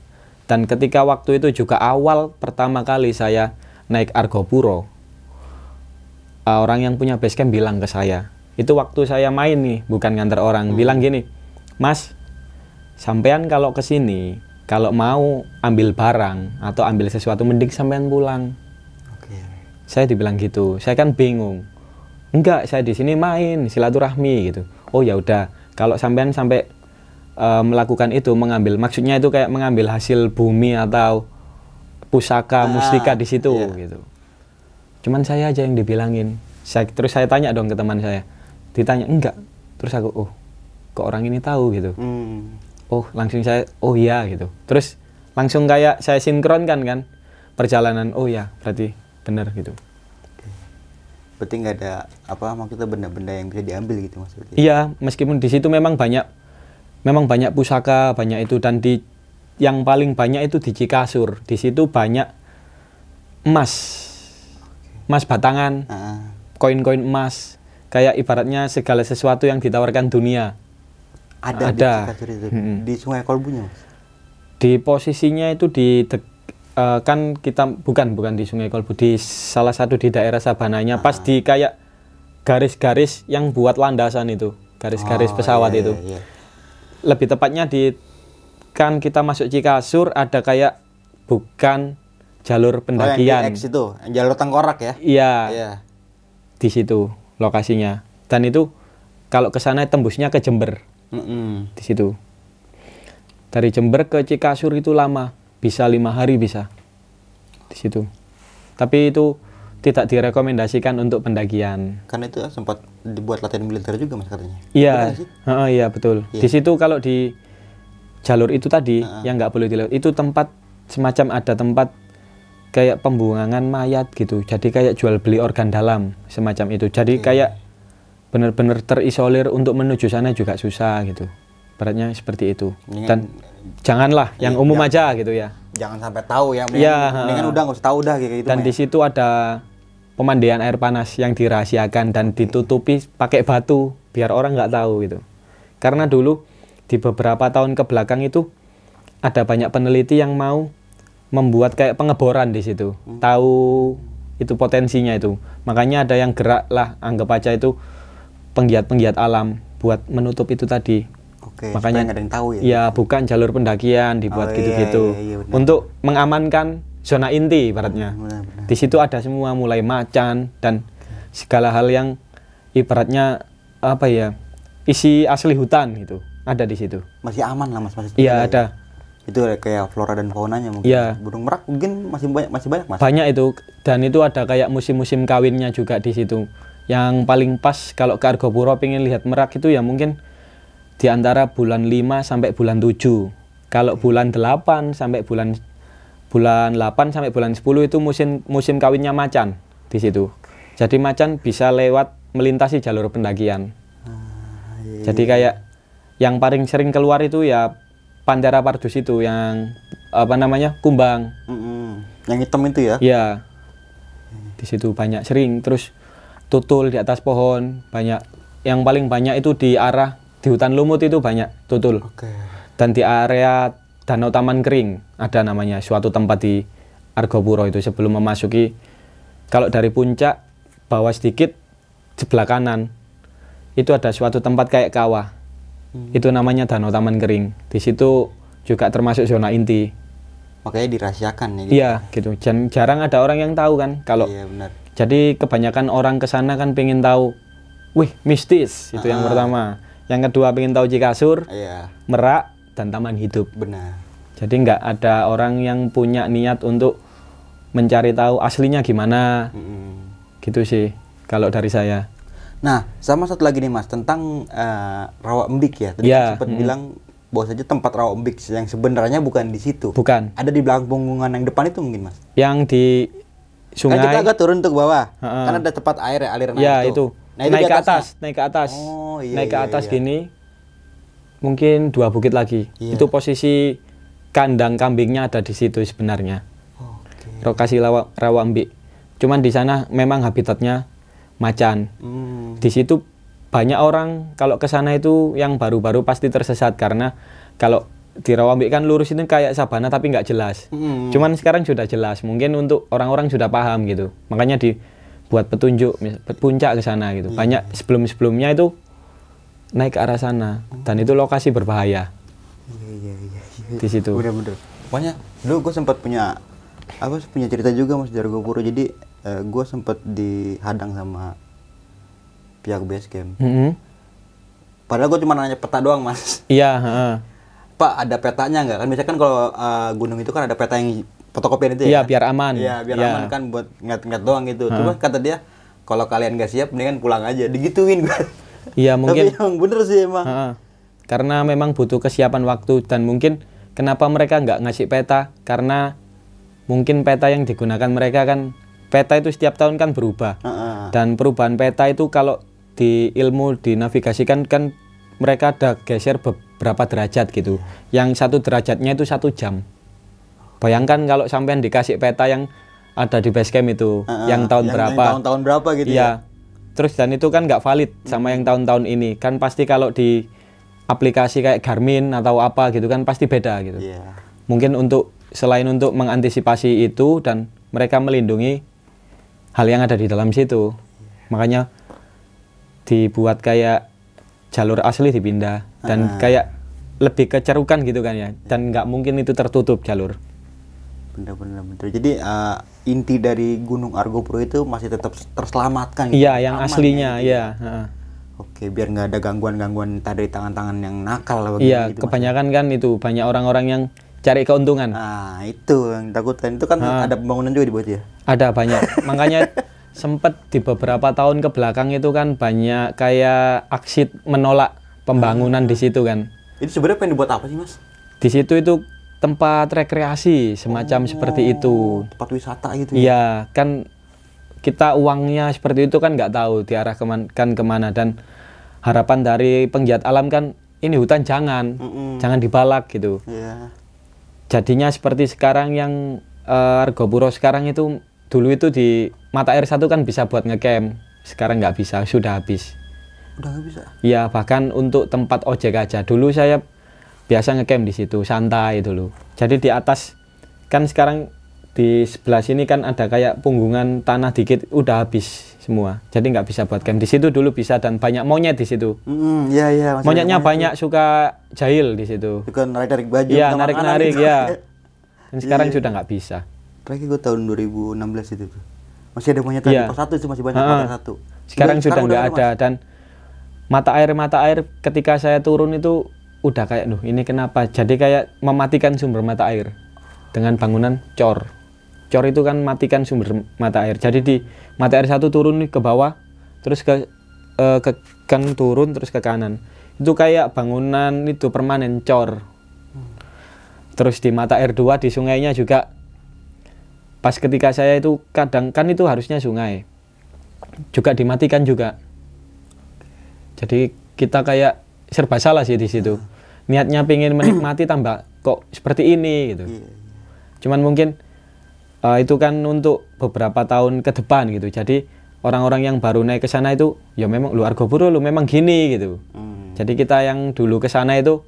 Dan ketika waktu itu juga awal pertama kali saya naik Argopuro, uh, orang yang punya basecamp bilang ke saya, itu waktu saya main nih, bukan ngantar orang, hmm. bilang gini, Mas, sampean kalau ke sini, kalau mau ambil barang atau ambil sesuatu, mending sampean pulang. Saya dibilang gitu, saya kan bingung enggak saya di sini main silaturahmi gitu oh ya udah kalau sampean sampai uh, melakukan itu mengambil maksudnya itu kayak mengambil hasil bumi atau pusaka ah, mustika di situ iya. gitu cuman saya aja yang dibilangin saya terus saya tanya dong ke teman saya ditanya enggak terus aku oh kok orang ini tahu gitu hmm. oh langsung saya oh iya gitu terus langsung kayak saya sinkronkan kan perjalanan oh ya berarti benar gitu berarti nggak ada apa maksudnya benda-benda yang bisa diambil gitu maksudnya iya meskipun di situ memang banyak memang banyak pusaka banyak itu dan di yang paling banyak itu di Cikasur di situ banyak emas emas batangan ah. koin-koin uh -huh. emas kayak ibaratnya segala sesuatu yang ditawarkan dunia ada, ada. di Cikasur itu hmm. di Sungai Kolbunya mas? di posisinya itu di dek, uh, kan kita bukan bukan di Sungai Kolbu di salah satu di daerah Sabananya ah. pas di kayak garis-garis yang buat landasan itu garis-garis oh, pesawat iya, itu iya, iya. lebih tepatnya di kan kita masuk Cikasur ada kayak bukan jalur pendakian oh, yang itu yang jalur tengkorak ya iya yeah. di situ lokasinya dan itu kalau ke sana tembusnya ke Jember mm -mm. di situ dari Jember ke Cikasur itu lama bisa lima hari bisa di situ tapi itu tidak direkomendasikan untuk pendakian. Karena itu sempat dibuat latihan militer juga mas katanya. Iya, uh, iya betul. ya. Di situ kalau di jalur itu tadi uh, yang nggak boleh dilewat itu tempat semacam ada tempat kayak pembuangan mayat gitu. Jadi kayak jual beli organ dalam semacam itu. Jadi okay. kayak benar-benar terisolir untuk menuju sana juga susah gitu. Beratnya seperti itu. Dan janganlah iya, yang umum ya. aja gitu ya jangan sampai tahu ya mendingan, ya, mendingan udah nggak usah tahu dah gitu dan di situ ada pemandian air panas yang dirahasiakan dan ditutupi pakai batu biar orang nggak tahu gitu karena dulu di beberapa tahun ke belakang itu ada banyak peneliti yang mau membuat kayak pengeboran di situ hmm. tahu itu potensinya itu makanya ada yang gerak lah anggap aja itu penggiat-penggiat alam buat menutup itu tadi okay, makanya ada yang tahu ya. Ya bukan jalur pendakian dibuat oh, gitu-gitu oh, iya, iya, iya, untuk mengamankan zona inti baratnya Benar, benar. Di situ ada semua mulai macan dan okay. segala hal yang ibaratnya apa ya isi asli hutan gitu ada di situ. Masih aman lah mas masih. Iya, iya, iya ada. Ya itu kayak flora dan faunanya mungkin ya. burung merak mungkin masih banyak masih banyak mas banyak itu dan itu ada kayak musim-musim kawinnya juga di situ yang paling pas kalau ke Argopuro pengen lihat merak itu ya mungkin di antara bulan 5 sampai bulan 7. Kalau bulan 8 sampai bulan bulan 8 sampai bulan 10 itu musim musim kawinnya macan di situ. Jadi macan bisa lewat melintasi jalur pendakian. Ah, iya, Jadi iya. kayak yang paling sering keluar itu ya Pantera pardus itu yang apa namanya? kumbang. Yang hitam itu ya? Iya. Di situ banyak sering terus tutul di atas pohon banyak yang paling banyak itu di arah di hutan lumut itu banyak tutul. Okay. Dan di area Danau Taman Kering ada namanya suatu tempat di Argopuro itu sebelum memasuki kalau dari puncak bawah sedikit sebelah kanan itu ada suatu tempat kayak kawah. Hmm. Itu namanya Danau Taman Kering. Di situ juga termasuk zona inti. Makanya dirahasiakan ya. Gitu. Iya, gitu. Jan, Jarang ada orang yang tahu kan kalau Iya, benar. Jadi kebanyakan orang kesana kan pengen tahu, wih mistis itu ah, yang pertama yang kedua pengen tahu Cikasur iya. Merak dan Taman Hidup benar jadi nggak ada orang yang punya niat untuk mencari tahu aslinya gimana mm -hmm. gitu sih kalau dari saya nah sama satu lagi nih mas tentang uh, eh, rawa embik ya tadi yeah. Kan sempat mm -hmm. bilang saja tempat rawa embik yang sebenarnya bukan di situ. Bukan. Ada di belakang punggungan yang depan itu mungkin mas. Yang di sungai. Kan kita agak turun tuh ke bawah. Uh -uh. Kan ada tempat air ya aliran ya, air itu. itu. Nah, naik ke atas, naik ke atas. Oh, iya, naik ke iya, atas iya, iya. gini. Mungkin dua bukit lagi. Iya. Itu posisi kandang kambingnya ada di situ sebenarnya. Oh, okay. Lokasi rawa, rawa Rawambi. Cuman di sana memang habitatnya macan. Hmm. Di situ banyak orang kalau ke sana itu yang baru-baru pasti tersesat karena kalau di Rawambi kan lurus itu kayak sabana tapi nggak jelas. Hmm. Cuman sekarang sudah jelas. Mungkin untuk orang-orang sudah paham gitu. Makanya di buat petunjuk puncak ke sana gitu. Hmm. Banyak sebelum-sebelumnya itu naik ke arah sana dan itu lokasi berbahaya. Iya iya iya. iya. Di situ. Bener-bener. Pokoknya dulu gue sempat punya apa punya cerita juga Mas Jargo Puru. Jadi eh, gue sempat dihadang sama pihak base camp. Mm -hmm. Padahal gue cuma nanya peta doang Mas. Iya. Pak ada petanya nggak kan? Biasanya kan kalau uh, gunung itu kan ada peta yang fotokopian itu ya? Iya, biar aman. Iya, biar ya. aman kan buat ngat-ngat doang gitu. Hmm. Cuma kata dia, kalau kalian gak siap, mendingan pulang aja. Digituin gue. Iya, mungkin. Tapi yang bener sih emang. Ha -ha. Karena memang butuh kesiapan waktu dan mungkin kenapa mereka nggak ngasih peta? Karena mungkin peta yang digunakan mereka kan peta itu setiap tahun kan berubah. Ha dan perubahan peta itu kalau di ilmu di dinavigasikan kan mereka ada geser beberapa derajat gitu. Yang satu derajatnya itu satu jam. Bayangkan kalau sampean dikasih peta yang ada di base camp itu, uh, yang tahun yang, berapa? Yang tahun-tahun berapa gitu ya, ya. Terus dan itu kan nggak valid sama yang tahun-tahun ini. Kan pasti kalau di aplikasi kayak Garmin atau apa gitu kan pasti beda gitu. Yeah. Mungkin untuk selain untuk mengantisipasi itu dan mereka melindungi hal yang ada di dalam situ. Makanya dibuat kayak jalur asli dipindah dan uh. kayak lebih kecerukan gitu kan ya dan nggak mungkin itu tertutup jalur bener bener bener jadi uh, inti dari Gunung Argo Pro itu masih tetap terselamatkan gitu. iya yang Aman, aslinya ya, Iya. ya. Oke, biar nggak ada gangguan-gangguan tadi tangan-tangan yang nakal. Iya, gitu, ya. kebanyakan kan itu banyak orang-orang yang cari keuntungan. Nah, itu yang takutkan itu kan nah, ada pembangunan juga dibuat ya. Ada banyak, makanya sempat di beberapa tahun ke belakang itu kan banyak kayak aksi menolak pembangunan di situ kan. Itu sebenarnya pengen dibuat apa sih mas? Di situ itu tempat rekreasi semacam oh, seperti itu. Tempat wisata gitu. Ya? Iya, ya, kan kita uangnya seperti itu kan nggak tahu keman kan kemana dan harapan dari penggiat alam kan ini hutan jangan mm -mm. jangan dibalak gitu. Yeah. Jadinya seperti sekarang yang uh, Argopuro sekarang itu dulu itu di mata air satu kan bisa buat ngecamp sekarang nggak bisa sudah habis. Udah nggak bisa. Iya bahkan untuk tempat ojek aja dulu saya biasa ngecamp di situ santai dulu jadi di atas kan sekarang di sebelah sini kan ada kayak punggungan tanah dikit udah habis semua jadi nggak bisa buat camp di situ dulu bisa dan banyak monyet di situ mm, ya, ya, monyetnya monyet banyak itu. suka jahil di situ bukan narik narik baju ya narik narik gitu. ya dan sekarang iya, iya. sudah nggak bisa terakhir gue tahun 2016 itu tuh masih ada monyet yeah. di satu itu masih banyak uh, satu sekarang, sekarang sudah nggak ada, ada dan mata air mata air ketika saya turun itu udah kayak nuh ini kenapa jadi kayak mematikan sumber mata air dengan bangunan cor cor itu kan matikan sumber mata air jadi di mata air satu turun ke bawah terus ke eh, ke kan turun terus ke kanan itu kayak bangunan itu permanen cor terus di mata air dua di sungainya juga pas ketika saya itu kadang kan itu harusnya sungai juga dimatikan juga jadi kita kayak serba salah sih di situ niatnya pengen menikmati tambah kok seperti ini gitu. Yeah. Iya. Cuman mungkin uh, itu kan untuk beberapa tahun ke depan gitu. Jadi orang-orang yang baru naik ke sana itu ya memang luar argo lu memang gini gitu. Mm. Jadi kita yang dulu ke sana itu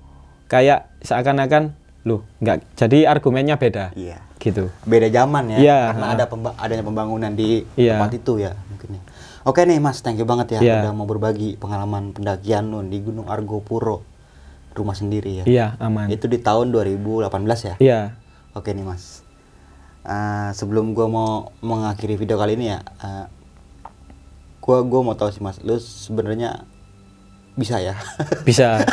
kayak seakan-akan lu nggak jadi argumennya beda. Iya. Gitu. Beda zaman ya. Iya. Karena ada pemba adanya pembangunan di iya. tempat itu ya mungkin ya. Oke nih Mas, thank you banget ya iya. udah mau berbagi pengalaman pendakian lu di Gunung Argo Puro rumah sendiri ya? Iya, aman. Itu di tahun 2018 ya? Iya. Oke nih Mas. Uh, sebelum gue mau mengakhiri video kali ini ya, uh, eh, gue mau tahu sih Mas, lu sebenarnya bisa ya? Bisa.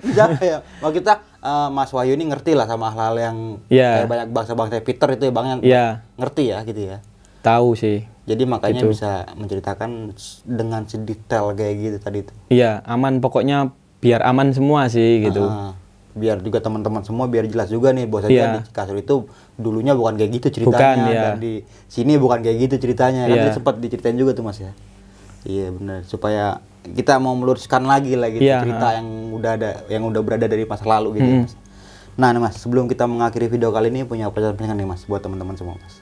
bisa ya. Mau kita uh, Mas Wahyu ini ngerti lah sama hal-hal yang yeah. kayak banyak bangsa-bangsa Peter itu ya Bang yang yeah. ngerti ya gitu ya. Tahu sih. Jadi makanya gitu. bisa menceritakan dengan sedetail kayak gitu tadi itu. Iya, aman pokoknya biar aman semua sih gitu. Uh Biar juga teman-teman semua biar jelas juga nih bahwa yeah. di Kasur itu dulunya bukan kayak gitu ceritanya bukan, yeah. dan di sini bukan kayak gitu ceritanya. Yeah. Kan iya. sempat diceritain juga tuh Mas ya. Iya benar supaya kita mau meluruskan lagi lah gitu yeah. cerita yang udah ada yang udah berada dari masa lalu gitu mm. Mas. Nah, nih Mas, sebelum kita mengakhiri video kali ini punya pesan-pesan nih Mas buat teman-teman semua Mas.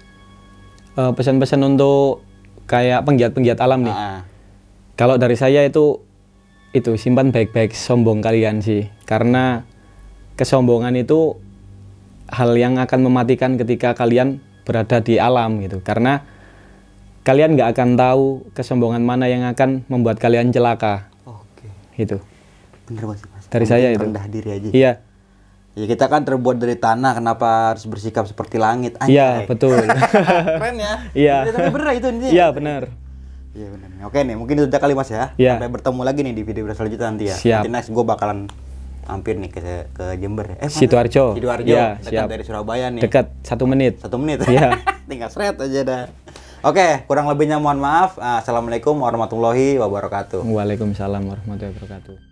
Eh, pesan-pesan uh, untuk kayak penggiat-penggiat alam nih. Uh. Kalau dari saya itu itu simpan baik-baik sombong kalian sih karena kesombongan itu hal yang akan mematikan ketika kalian berada di alam gitu karena kalian nggak akan tahu kesombongan mana yang akan membuat kalian celaka oke itu bener mas, mas. dari Mungkin saya itu rendah diri aja iya Ya kita kan terbuat dari tanah, kenapa harus bersikap seperti langit? Iya, betul. Keren ya? Iya. Tapi bener itu Iya, bener. Iya benar. Oke nih, mungkin itu kali Mas ya. Yeah. Sampai bertemu lagi nih di video selanjutnya nanti ya. Siap. Nanti next gue bakalan hampir nih ke ke Jember. Ya. Eh, Sidoarjo. Sidoarjo. Ya, dekat siap. dari Surabaya nih. Dekat satu menit. Satu menit. Iya. Tinggal seret aja dah. Oke, kurang lebihnya mohon maaf. Ah, Assalamualaikum warahmatullahi wabarakatuh. Waalaikumsalam warahmatullahi wabarakatuh.